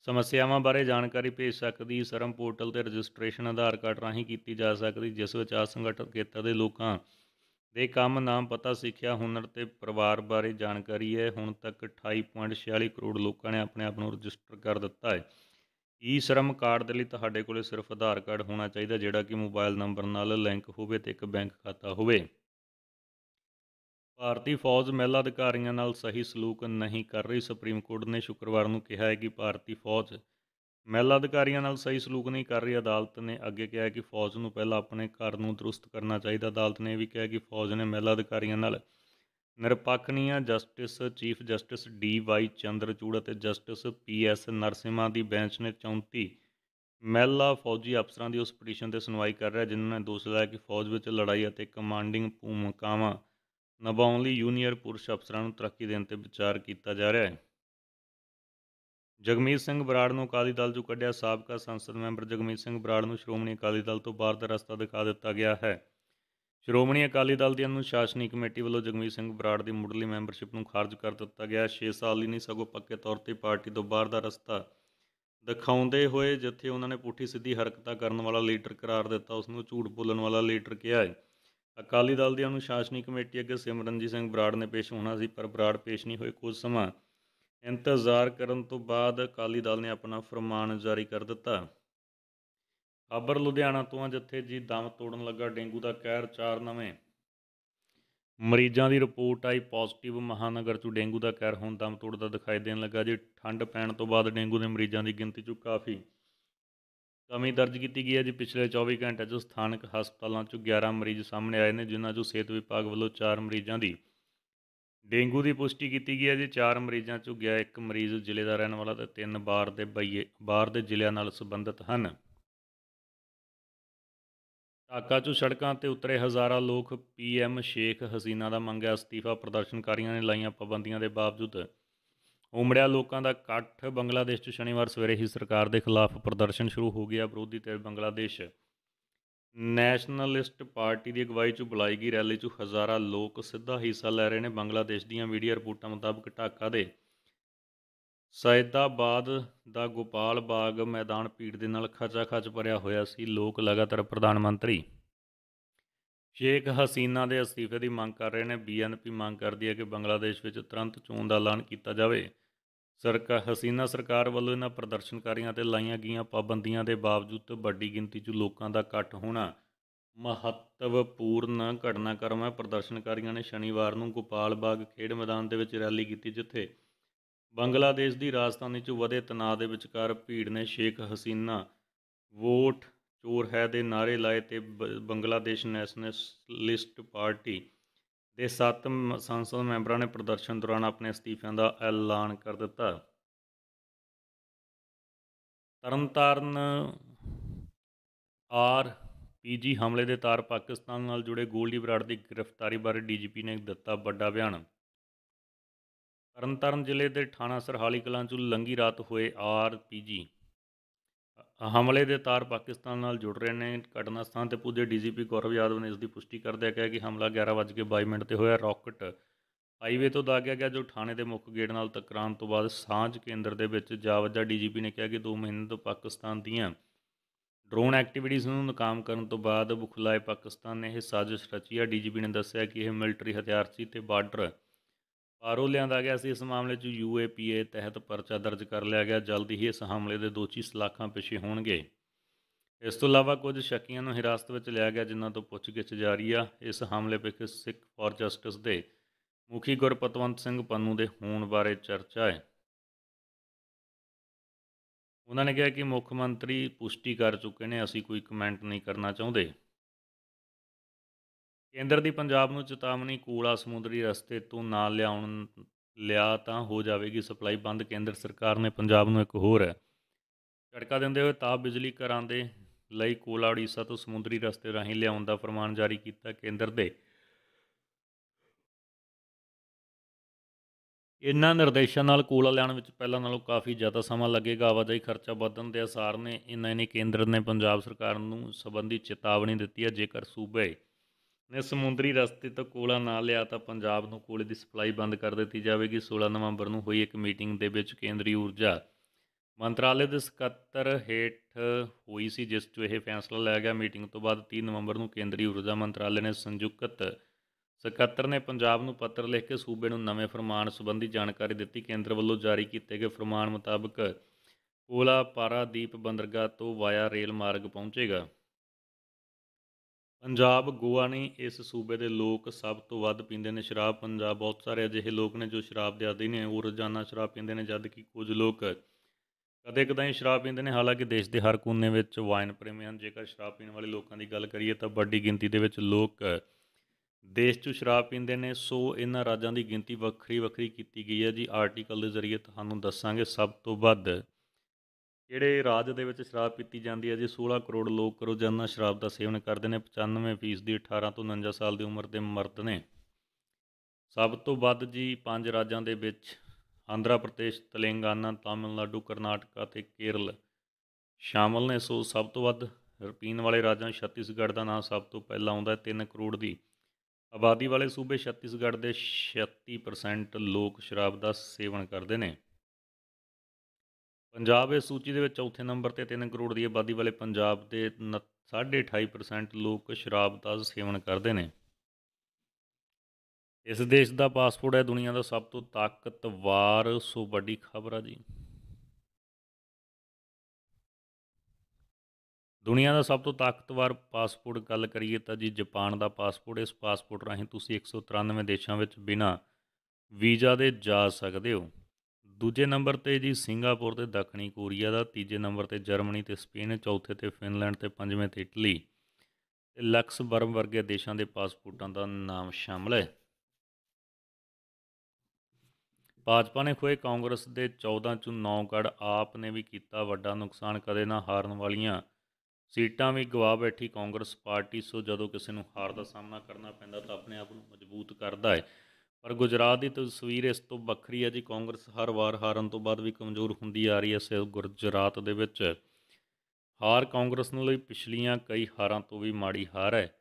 ਸਮੱਸਿਆਵਾਂ ਬਾਰੇ ਜਾਣਕਾਰੀ ਭੇਜ ਸਕਦੀ ਸਰਮ ਪੋਰਟਲ ਤੇ ਰਜਿਸਟ੍ਰੇਸ਼ਨ ਆਧਾਰ ਕਾਰਡ ਰਾਹੀਂ ਕੀਤੀ ਜਾ ਸਕਦੀ ਜਿਸ ਵਿੱਚ ਅਸੰਗਠਿਤ ਖੇਤਰ ਦੇ ਲੋਕਾਂ ਦੇ ਕੰਮ ਨਾਮ ਪਤਾ ਸਿੱਖਿਆ ਹੁਨਰ ਤੇ ਪਰਿਵਾਰ ਬਾਰੇ ਜਾਣਕਾਰੀ ਹੈ ਹੁਣ ਤੱਕ 28.46 ਕਰੋੜ ਲੋਕਾਂ ਨੇ ਆਪਣੇ ਆਪ ਨੂੰ ਰਜਿਸਟਰ ਕਰ ਦਿੱਤਾ ਹੈ ਈ ਸ਼ਰਮ ਕਾਰਡ ਦੇ ਲਈ ਤੁਹਾਡੇ ਕੋਲੇ ਸਿਰਫ ਆਧਾਰ ਕਾਰਡ ਹੋਣਾ ਚਾਹੀਦਾ ਜਿਹੜਾ ਕਿ ਮੋਬਾਈਲ ਨੰਬਰ ਨਾਲ ਲਿੰਕ ਹੋਵੇ ਤੇ ਇੱਕ ਬੈਂਕ ਖਾਤਾ ਹੋਵੇ ਭਾਰਤੀ ਫੌਜ ਮਹਿਲਾ ਅਧਿਕਾਰੀਆਂ ਨਾਲ ਸਹੀ ਸਲੂਕ ਨਹੀਂ ਕਰ ਰਹੀ ਸੁਪਰੀਮ ਕੋਰਟ ਨੇ ਸ਼ੁੱਕਰਵਾਰ ਨੂੰ ਕਿਹਾ ਹੈ ਕਿ ਭਾਰਤੀ ਫੌਜ ਮਹਿਲਾ ਅਧਿਕਾਰੀਆਂ ਨਾਲ ਸਹੀ ਸਲੂਕ ਨਹੀਂ ਕਰ ਰਹੀ ਅਦਾਲਤ ਨੇ ਅੱਗੇ ਕਿਹਾ ਕਿ ਫੌਜ ਨੂੰ ਪਹਿਲਾਂ ਆਪਣੇ ਘਰ ਨੂੰ ਦਰੁਸਤ ਕਰਨਾ ਚਾਹੀਦਾ ਅਦਾਲਤ ਨੇ ਵੀ ਕਿਹਾ ਕਿ ਫੌਜ ਨੇ ਮਹਿਲਾ ਅਧਿਕਾਰੀਆਂ ਨਾਲ ਨਿਰਪੱਖ ਆ justice chief justice D Y Chandrachud ਅਤੇ ਜਸਟਿਸ ਪੀ ਐਸ ਨਰਸਿਮਾ ਦੀ ਬੈਂਚ ਨੇ 34 ਮਹਿਲਾ ਫੌਜੀ ਅਫਸਰਾਂ ਦੀ ਉਸ ਪਟੀਸ਼ਨ ਤੇ ਸੁਣਵਾਈ ਕਰ ਰਿਹਾ ਜਿਨ੍ਹਾਂ ਨੇ ਦੋਸ਼ ਲਾਇਆ ਕਿ ਫੌਜ ਵਿੱਚ ਲੜਾਈ ਅਤੇ ਕਮਾਂਡਿੰਗ ਭੂਮਿਕਾਵਾਂ ਨਿਭਾਉਣ ਲਈ ਜੂਨੀਅਰ ਪੁਰਸ਼ ਅਫਸਰਾਂ ਨੂੰ ਤਰੱਕੀ ਦੇਣ ਤੇ ਵਿਚਾਰ ਕੀਤਾ ਜਾ ਰਿਹਾ ਹੈ ਜਗਮੀਤ ਸਿੰਘ ਬਰਾੜ ਨੂੰ ਅਕਾਲੀ ਦਲ ਚੋਂ ਕੱਢਿਆ ਸਾਬਕਾ ਸੰਸਦ ਮੈਂਬਰ ਜਗਮੀਤ ਸਿੰਘ ਬਰਾੜ ਨੂੰ ਸ਼੍ਰੋਮਣੀ ਅਕਾਲੀ ਦਲ ਤੋਂ ਬਾਹਰ ਦਾ ਰਸਤਾ ਦਿਖਾ ਦਿੱਤਾ ਗਿਆ ਹੈ ਸ਼੍ਰੋਮਣੀ ਅਕਾਲੀ ਦਲ ਦੀ ਅਨੁਸ਼ਾਸਨੀ ਕਮੇਟੀ ਵੱਲੋਂ ਜਗਮੀਤ ਸਿੰਘ ਬਰਾੜ ਦੀ ਮੁੱਢਲੀ ਮੈਂਬਰਸ਼ਿਪ ਨੂੰ ਖਾਰਜ ਕਰ ਦਿੱਤਾ ਗਿਆ 6 ਸਾਲ ਲਈ ਨਹੀਂ ਸਗੋਂ ਪੱਕੇ ਤੌਰ ਤੇ ਪਾਰਟੀ ਤੋਂ ਬਾਹਰ ਦਾ ਰਸਤਾ ਦਿਖਾਉਂਦੇ ਹੋਏ ਜਿੱਥੇ ਉਹਨਾਂ ਨੇ ਪੁੱਠੀ ਸਿੱਧੀ ਹਰਕਤਾਂ ਕਰਨ ਵਾਲਾ ਲੀਡਰ ਕਰਾਰ ਦਿੱਤਾ ਉਸ ਨੂੰ ਝੂਠ ਬੋਲਣ ਵਾਲਾ ਲੀਡਰ ਕਿਹਾ ਹੈ ਅਕਾਲੀ ਦਲ ਦੀ ਅਨੁਸ਼ਾਸਨੀ ਕਮੇਟੀ ਅੱਗੇ ਸਿਮਰਨਜੀਤ ਸਿੰਘ ਬਰਾੜ ਨੇ ਪੇਸ਼ ਹੋਣਾ ਸੀ ਪਰ ਬਰਾੜ ਪੇਸ਼ ਨਹੀਂ ਹੋਏ ਕੁਝ ਸਮਾਂ ਇੰਤਜ਼ਾਰ ਕਰਨ ਤੋਂ ਬਾਅਦ ਅਕਾਲੀ ਦਲ ਨੇ ਆਪਣਾ ਫਰਮਾਨ ਜਾਰੀ ਕਰ ਦਿੱਤਾ ਖਬਰ ਲੁਧਿਆਣਾ ਤੋਂ ਆ ਜਿੱਥੇ ਜੀ ਦਮ ਤੋੜਨ ਲੱਗਾ ਡੇਂਗੂ ਦਾ ਕਹਿਰ ਚਾਰ ਨਵੇਂ ਮਰੀਜ਼ਾਂ ਦੀ ਰਿਪੋਰਟ ਆਈ ਪੋਜ਼ਿਟਿਵ ਮਹਾਨਗਰ ਚ ਡੇਂਗੂ ਦਾ ਕਹਿਰ ਹੁਣ ਦਮ ਤੋੜਦਾ ਦਿਖਾਈ ਦੇਣ ਲੱਗਾ ਜੀ ਠੰਡ ਪੈਣ ਤੋਂ ਬਾਅਦ ਡੇਂਗੂ ਦੇ ਮਰੀਜ਼ਾਂ ਦੀ ਗਿਣਤੀ ਚ ਕਾਫੀ ਕਮੀ ਦਰਜ ਕੀਤੀ ਗਈ ਹੈ ਜੀ ਪਿਛਲੇ 24 ਘੰਟੇ 'ਚ ਸਥਾਨਕ ਹਸਪਤਾਲਾਂ 'ਚ 11 ਮਰੀਜ਼ ਸਾਹਮਣੇ ਆਏ ਨੇ ਜਿਨ੍ਹਾਂ 'ਚੋਂ ਸਿਹਤ ਵਿਭਾਗ ਵੱਲੋਂ 4 ਮਰੀਜ਼ਾਂ ਦੀ ਡੇਂਗੂ ਦੀ ਪੁਸ਼ਟੀ ਕੀਤੀ ਗਈ ਹੈ ਜੀ ਚਾਰ ਮਰੀਜ਼ਾਂ ਚੋਂ ਗਿਆ ਇੱਕ ਮਰੀਜ਼ ਜ਼ਿਲ੍ਹੇ ਦਾ ਰਹਿਣ ਵਾਲਾ ਤੇ ਤਿੰਨ ਬਾਹਰ ਦੇ ਬਈਏ ਬਾਹਰ ਦੇ ਜ਼ਿਲ੍ਹਿਆਂ ਨਾਲ ਸੰਬੰਧਿਤ ਹਨ ਢਾਕਾ ਚੋਂ ਸੜਕਾਂ ਤੇ ਉਤਰੇ ਹਜ਼ਾਰਾਂ ਲੋਕ ਪੀਐਮ ਸ਼ੇਖ ਹਸੀਨਾ ਦਾ ਮੰਗਿਆ ਅਸਤੀਫਾ ਪ੍ਰਦਰਸ਼ਨਕਾਰੀਆਂ ਨੇ ਲਾਈਆਂ ਪਾਬੰਦੀਆਂ ਦੇ ਬਾਵਜੂਦ ਉਮੜਿਆ ਲੋਕਾਂ ਦਾ ਇਕੱਠ ਬੰਗਲਾਦੇਸ਼ 'ਚ ਸ਼ਨੀਵਾਰ ਸਵੇਰੇ ਹੀ ਸਰਕਾਰ ਦੇ ਖਿਲਾਫ ਪ੍ਰਦਰਸ਼ਨ ਸ਼ੁਰੂ ਹੋ ਗਿਆ ਵਿਰੋਧੀ ਧਿਰ ਬੰਗਲਾਦੇਸ਼ ਨੈਸ਼ਨਲਿਸਟ ਪਾਰਟੀ ਦੀ ਅਗਵਾਈ 'ਚ ਬੁਲਾਈ ਗਈ ਰੈਲੀ 'ਚ ਹਜ਼ਾਰਾਂ ਲੋਕ ਸਿੱਧਾ ਹਿੱਸਾ ਲੈ ਰਹੇ ਨੇ ਬੰਗਲਾਦੇਸ਼ ਦੀਆਂ ਮੀਡੀਆ ਰਿਪੋਰਟਾਂ ਮੁਤਾਬਕ ਢਾਕਾ ਦੇ ਸੈਦਾਬਾਦ ਦਾ ਗੋਪਾਲ ਬਾਗ ਮੈਦਾਨ ਪੀੜ ਦੇ ਨਾਲ ਖਚਾਖਚ ਭਰਿਆ ਹੋਇਆ ਸੀ ਲੋਕ ਲਗਾਤਾਰ ਪ੍ਰਧਾਨ ਮੰਤਰੀ ਸ਼ੇਖ ਹਸੀਨਾ ਦੇ ਅਸਤੀਫੇ ਦੀ ਮੰਗ ਕਰ ਰਹੇ ਨੇ ਬੀਐਨਪੀ ਮੰਗ ਕਰਦੀ ਹੈ ਕਿ ਬੰਗਲਾਦੇਸ਼ ਵਿੱਚ ਤੁਰੰਤ ਚੋਣ ਦਾ ਐਲਾਨ ਕੀਤਾ ਜਾਵੇ ਸਰਕਾਰ ਹਸੀਨਾ ਸਰਕਾਰ ਵੱਲੋਂ ਇਹਨਾਂ ਪ੍ਰਦਰਸ਼ਨਕਾਰੀਆਂ ਤੇ ਲਾਈਆਂ ਗਈਆਂ ਪਾਬੰਦੀਆਂ ਦੇ ਬਾਵਜੂਦ ਵੱਡੀ ਗਿਣਤੀ 'ਚ ਲੋਕਾਂ ਦਾ ਇਕੱਠ ਹੋਣਾ ਮਹੱਤਵਪੂਰਨ ਘਟਨਾਕ੍ਰਮ ਹੈ ਪ੍ਰਦਰਸ਼ਨਕਾਰੀਆਂ ਨੇ ਸ਼ਨੀਵਾਰ ਨੂੰ ਗੋਪਾਲ ਬਾਗ ਖੇਡ ਮੈਦਾਨ ਦੇ ਵਿੱਚ ਰੈਲੀ ਕੀਤੀ ਜਿੱਥੇ ਬੰਗਲਾਦੇਸ਼ ਦੀ ਰਾਜਧਾਨੀ 'ਚ ਵਧੇ ਤਣਾਅ ਦੇ ਵਿਚਕਾਰ ਭੀੜ ਨੇ ਸ਼ੇਖ ਹਸੀਨਾ ਵੋਟ ਚੋਰ ਹੈ ਦੇ ਨਾਰੇ ਲਾਏ ਤੇ ਬੰਗਲਾਦੇਸ਼ ਨੈਸ਼ਨਲਿਸਟ ਪਾਰਟੀ ਦੇ ਸੱਤ ਸੰਸਦ ਮੈਂਬਰਾਂ ਨੇ ਪ੍ਰਦਰਸ਼ਨ ਦੌਰਾਨ ਆਪਣੇ ਅਸਤੀਫਿਆਂ ਦਾ ਐਲਾਨ ਕਰ ਦਿੱਤਾ ਤਰਨਤਾਰਨ ਆਰ ਪੀਜੀ ਹਮਲੇ ਦੇ ਤਾਰ ਪਾਕਿਸਤਾਨ ਨਾਲ ਜੁੜੇ ਗੋਲਡੀ ਬਰਾੜ ਦੀ ਗ੍ਰਿਫਤਾਰੀ ਬਾਰੇ ਡੀਜੀਪੀ ਨੇ ਦਿੱਤਾ ਵੱਡਾ ਬਿਆਨ ਤਰਨਤਾਰਨ ਜ਼ਿਲ੍ਹੇ ਦੇ ਥਾਣਾ ਸਰਹਾਲੀ ਕਲਾਂ ਚੋਂ ਲੰਗੀ ਰਾਤ ਹੋਏ ਆਰ ਪੀਜੀ ਹਮਲੇ ਦੇ ਤਾਰ ਪਾਕਿਸਤਾਨ ਨਾਲ ਜੁੜ ਰਹੇ ਨੇ ਘਟਨਾ ਸਥਾਨ ਤੇ ਪੁੱਜੇ ਡੀਜੀਪੀ ਗੌਰਵ ਯਾਦਵ ਨੇ ਇਸ ਦੀ ਪੁਸ਼ਟੀ ਕਰਦਿਆ ਕਿਹਾ ਕਿ ਹਮਲਾ 11:22 ਮਿੰਟ ਤੇ ਹੋਇਆ ਰਾਕਟ ਹਾਈਵੇ ਤੋਂ ਦਾਗਿਆ ਗਿਆ ਜੋ ਥਾਣੇ ਦੇ ਮੁੱਖ ਗੇਟ ਨਾਲ ਟਕਰਾਉਣ ਤੋਂ ਬਾਅਦ ਸਾਂਝ ਕੇਂਦਰ ਦੇ ਵਿੱਚ ਜਾ ਵੱਜਾ ਡੀਜੀਪੀ ਨੇ ਕਿਹਾ ਕਿ 2 ਮਹੀਨੇ ਤੋਂ ਪਾਕਿਸਤਾਨ ਦੀਆਂ ਡਰੋਨ ਐਕਟੀਵਿਟੀਜ਼ ਨੂੰ ਨਾਕਾਮ ਕਰਨ ਤੋਂ ਬਾਅਦ ਬੁਖਲਾਏ ਪਾਕਿਸਤਾਨ ਨੇ ਇਹ ਸਾਜ਼ਿਸ਼ ਰਚੀ ਹੈ ਡੀਜੀਪੀ ਨੇ ਦੱਸਿਆ ਕਿ ਇਹ ਮਿਲਟਰੀ ਹਥਿਆਰ ਸੀ ਤੇ ਬਾਰਡਰ ਬਾਹਰੋਂ ਲਿਆਂਦਾ ਗਿਆ ਸੀ ਇਸ ਮਾਮਲੇ 'ਚ ਯੂਏਪੀਏ ਤਹਿਤ ਪਰਚਾ ਦਰਜ ਕਰ ਲਿਆ ਗਿਆ ਜਲਦੀ ਹੀ ਇਸ ਹਮਲੇ ਦੇ ਦੋਸ਼ੀ ਸਲਾਖਾਂ ਪੇਸ਼ੀ ਹੋਣਗੇ ਇਸ ਤੋਂ ਇਲਾਵਾ ਕੁਝ ਸ਼ੱਕੀਆਂ ਨੂੰ ਹਿਰਾਸਤ ਵਿੱਚ ਲਿਆ ਗਿਆ ਜਿਨ੍ਹਾਂ ਤੋਂ ਪੁੱਛਗਿੱਛ ਜਾਰੀ ਆ ਇਸ ਹਮਲੇ ਪਿੱਛੇ ਸਿੱਖ ਫਾਰ ਜਸਟਿਸ ਦੇ ਮੁਖੀ ਗੁਰਪਤਵੰਤ ਸਿੰਘ ਪੰਨੂ ਦੇ ਹੋਣ ਬਾਰੇ ਚਰਚਾ ਹੈ ਉਹਨਾਂ ਨੇ ਕਿਹਾ ਕਿ ਮੁੱਖ ਮੰਤਰੀ ਪੁਸ਼ਟੀ ਕਰ ਚੁੱਕੇ ਨੇ ਅਸੀਂ ਕੋਈ ਕਮੈਂਟ ਨਹੀਂ ਕਰਨਾ ਚਾਹੁੰਦੇ ਕੇਂਦਰ ਦੀ ਪੰਜਾਬ ਨੂੰ ਚੇਤਾਵਨੀ ਕੋਲਾ ਸਮੁੰਦਰੀ ਰਸਤੇ ਤੋਂ ਨਾ ਲਿਆਉਣ ਲਿਆ ਤਾਂ ਹੋ ਜਾਵੇਗੀ ਸਪਲਾਈ ਬੰਦ ਕੇਂਦਰ ਸਰਕਾਰ ਨੇ ਪੰਜਾਬ ਨੂੰ ਇੱਕ ਹੋਰ ਹੈ ਝਟਕਾ ਦਿੰਦੇ ਹੋਏ ਤਾਪ ਬਿਜਲੀ ਘਰਾਂ ਦੇ ਲਈ ਕੋਲਾ ਉੜੀਸਾ ਤੋਂ ਸਮੁੰਦਰੀ ਰਸਤੇ ਰਾਹੀਂ ਲਿਆਉਣ ਦਾ ਫਰਮਾਨ ਜਾਰੀ ਕੀਤਾ ਕੇਂਦਰ ਦੇ ਇਨ੍ਹਾਂ ਨਿਰਦੇਸ਼ਾਂ ਨਾਲ ਕੋਲਾ ਲੈਣ ਵਿੱਚ ਪਹਿਲਾਂ ਨਾਲੋਂ ਕਾਫੀ ਜ਼ਿਆਦਾ ਸਮਾਂ ਲੱਗੇਗਾ ਆਵਾਜਾਈ ਖਰਚਾ ਵਧਣ ਦੇ ਅਸਾਰ ਨੇ ਇਨ੍ਹਾਂ ਨੇ ਕੇਂਦਰ ਨੇ ਪੰਜਾਬ ਸਰਕਾਰ ਨੂੰ ਸੰਬੰਧੀ ਚੇਤਾਵਨੀ ਦਿੱਤੀ ਹੈ ਜੇਕਰ ਸੂਬੇ ਨੇ ਸਮੁੰਦਰੀ ਰਸਤੇ ਤੋਂ ਕੋਲਾ ਨਾ ਲਿਆ ਤਾਂ ਪੰਜਾਬ ਨੂੰ ਕੋਲੇ ਦੀ ਸਪਲਾਈ ਬੰਦ ਕਰ ਦਿੱਤੀ ਜਾਵੇਗੀ 16 ਨਵੰਬਰ ਨੂੰ ਹੋਈ ਇੱਕ ਮੀਟਿੰਗ ਦੇ ਵਿੱਚ ਕੇਂਦਰੀ ਊਰਜਾ ਮੰਤਰਾਲੇ ਦੇ ਸਕੱਤਰ ਹੇਠ ਹੋਈ ਸੀ ਜਿਸ ਤੋਂ ਇਹ ਫੈਸਲਾ ਲਿਆ ਗਿਆ ਮੀਟਿੰਗ ਤੋਂ ਬਾਅਦ 30 ਨਵੰਬਰ ਨੂੰ ਕੇਂਦਰੀ ਊਰਜਾ ਮੰਤਰਾਲੇ ਨੇ ਸੰਯੁਕਤ ਸਕੱਤਰ ਨੇ ਪੰਜਾਬ ਨੂੰ ਪੱਤਰ ਲਿਖ ਕੇ ਸੂਬੇ ਨੂੰ ਨਵੇਂ ਫਰਮਾਨ ਸੰਬੰਧੀ ਜਾਣਕਾਰੀ ਦਿੱਤੀ ਕੇਂਦਰ ਵੱਲੋਂ ਜਾਰੀ ਕੀਤੇ ਗਏ ਫਰਮਾਨ ਮੁਤਾਬਕ ਕੋਲਾ ਪਾਰਾਦੀਪ ਬੰਦਰਗਾਹ ਤੋਂ ਵਾਇਆ ਰੇਲ ਮਾਰਗ ਪਹੁੰਚੇਗਾ ਪੰਜਾਬ ਗੋਆ ਨਹੀਂ ਇਸ ਸੂਬੇ ਦੇ ਲੋਕ ਸਭ ਤੋਂ ਵੱਧ ਪੀਂਦੇ ਨੇ ਸ਼ਰਾਬ ਪੰਜਾਬ ਬਹੁਤ ਸਾਰੇ ਅਜਿਹੇ ਲੋਕ ਨੇ ਜੋ ਸ਼ਰਾਬ ਦੇ ਆਦੀ ਨੇ ਉਹ ਰੋਜ਼ਾਨਾ ਸ਼ਰਾਬ ਪੀਂਦੇ ਨੇ ਜਦ ਕਿ ਕੁਝ ਲੋਕ ਕਦੇ ਕਦਾਈ ਸ਼ਰਾਬ ਪੀਂਦੇ ਨੇ ਹਾਲਾਂਕਿ ਦੇਸ਼ ਦੇ ਹਰ ਕੋਨੇ ਵਿੱਚ ਵਾਈਨ ਪ੍ਰੇਮੀ ਹਨ ਜੇਕਰ ਸ਼ਰਾਬ ਪੀਣ ਵਾਲੇ ਲੋਕਾਂ ਦੀ ਗੱਲ ਕਰੀਏ ਤਾਂ ਵੱਡੀ ਗਿਣਤੀ ਦੇ ਵਿੱਚ ਲੋਕ ਦੇਸ਼ 'ਚ ਸ਼ਰਾਬ ਪੀਂਦੇ ਨੇ ਸੋ ਇਹਨਾਂ ਰਾਜਾਂ ਦੀ ਗਿਣਤੀ ਵੱਖਰੀ ਵੱਖਰੀ ਕੀਤੀ ਗਈ ਹੈ ਜੀ ਆਰਟੀਕਲ ਦੇ ਜ਼ਰੀਏ ਤੁਹਾਨੂੰ ਦੱਸਾਂਗੇ ਸਭ ਤੋਂ ਵੱਧ ਜਿਹੜੇ ਰਾਜ ਦੇ ਵਿੱਚ ਸ਼ਰਾਬ ਪੀਤੀ ਜਾਂਦੀ ਹੈ ਜੀ 16 ਕਰੋੜ ਲੋਕ ਰੋਜ਼ਾਨਾ ਸ਼ਰਾਬ ਦਾ ਸੇਵਨ ਕਰਦੇ ਨੇ 95% ਦੀ 18 ਤੋਂ 49 ਸਾਲ ਦੀ ਉਮਰ ਦੇ ਮਰਦ ਨੇ ਸਭ ਤੋਂ ਵੱਧ ਜੀ ਪੰਜ ਰਾਜਾਂ ਦੇ ਵਿੱਚ ਆਂਧਰਾ ਪ੍ਰਦੇਸ਼ ਤੇਲੰਗਾਨਾ ਤਾਮਿਲਨਾਡੂ ਕਰਨਾਟਕਾ ਤੇ ਕੇਰਲ ਸ਼ਾਮਲ ਨੇ ਸੋ ਸਭ ਤੋਂ ਵੱਧ ਰਪੀਨ ਵਾਲੇ ਰਾਜਾਂ ਛੱਤੀਸਗੜ੍ਹ ਦਾ ਨਾਂ ਸਭ ਤੋਂ ਪਹਿਲਾਂ ਆਉਂਦਾ ਹੈ 3 ਕਰੋੜ ਦੀ ਆਬਾਦੀ ਵਾਲੇ ਸੂਬੇ ਛੱਤੀਸਗੜ੍ਹ ਦੇ 36% ਲੋਕ ਸ਼ਰਾਬ ਦਾ ਸੇਵਨ ਕਰਦੇ ਨੇ ਪੰਜਾਬ ਇਸ ਸੂਚੀ ਦੇ ਵਿੱਚ ਚੌਥੇ ਨੰਬਰ ਤੇ 3 ਕਰੋੜ ਦੀ ਆਬਾਦੀ ਵਾਲੇ ਪੰਜਾਬ ਦੇ 28.5% ਲੋਕ ਸ਼ਰਾਬ ਦਾ ਸੇਵਨ ਕਰਦੇ ਨੇ ਇਸ ਦੇਸ਼ ਦਾ ਪਾਸਪੋਰਟ ਹੈ ਦੁਨੀਆ ਦਾ ਸਭ ਤੋਂ ਤਾਕਤਵਾਰ ਸੋ ਵੱਡੀ ਖਬਰ ਆ ਜੀ ਦੁਨੀਆ ਦਾ ਸਭ ਤੋਂ ਤਾਕਤਵਰ ਪਾਸਪੋਰਟ ਗੱਲ ਕਰੀਏ ਤਾਂ ਜੀ ਜਾਪਾਨ ਦਾ ਪਾਸਪੋਰਟ ਇਸ ਪਾਸਪੋਰਟ ਰਾਹੀਂ ਤੁਸੀਂ 193 ਦੇਸ਼ਾਂ ਵਿੱਚ ਬਿਨਾ ਵੀਜ਼ਾ ਦੇ ਜਾ ਸਕਦੇ ਹੋ ਦੂਜੇ ਨੰਬਰ ਤੇ ਜੀ ਸਿੰਗਾਪੁਰ ਤੇ ਦੱਖਣੀ ਕੋਰੀਆ ਦਾ ਤੀਜੇ ਨੰਬਰ ਤੇ ਜਰਮਨੀ ਤੇ ਸਪੇਨ ਚੌਥੇ ਤੇ ਫਿਨਲੈਂਡ ਤੇ ਪੰਜਵੇਂ ਤੇ ਇਟਲੀ ਤੇ ਲਕਸਬਰਮ ਵਰਗੇ ਦੇਸ਼ਾਂ ਦੇ ਪਾਸਪੋਰਟਾਂ ਦਾ ਨਾਮ ਸ਼ਾਮਲ ਹੈ ਭਾਜਪਾ ਨੇ ਖੋਏ ਕਾਂਗਰਸ ਦੇ 14 ਚੋਂ 9 ਗੜ ਆਪ ਨੇ ਵੀ ਕੀਤਾ ਵੱਡਾ ਨੁਕਸਾਨ ਕਦੇ ਨਾ ਹਾਰਨ ਵਾਲੀਆਂ ਸੀਟਾਂ ਵੀ ਗਵਾ ਬੈਠੀ ਕਾਂਗਰਸ ਪਾਰਟੀ ਸੋ ਜਦੋਂ ਕਿਸੇ ਨੂੰ ਹਾਰ ਦਾ ਸਾਹਮਣਾ ਕਰਨਾ ਪੈਂਦਾ ਤਾਂ ਆਪਣੇ ਆਪ ਨੂੰ ਮਜ਼ਬੂਤ ਕਰਦਾ ਹੈ ਪਰ ਗੁਜਰਾਤ ਦੀ ਤਸਵੀਰ ਇਸ ਤੋਂ ਵੱਖਰੀ ਹੈ ਜੀ ਕਾਂਗਰਸ ਹਰ ਵਾਰ ਹਾਰਨ ਤੋਂ ਬਾਅਦ ਵੀ ਕਮਜ਼ੋਰ ਹੁੰਦੀ ਆ ਰਹੀ ਹੈ ਸੇ ਗੁਜਰਾਤ ਦੇ ਵਿੱਚ ਹਾਰ ਕਾਂਗਰਸ ਨੂੰ ਲਈ ਪਿਛਲੀਆਂ ਕਈ ਹਾਰਾਂ ਤੋਂ ਵੀ ਮਾੜੀ ਹਾਰ ਹੈ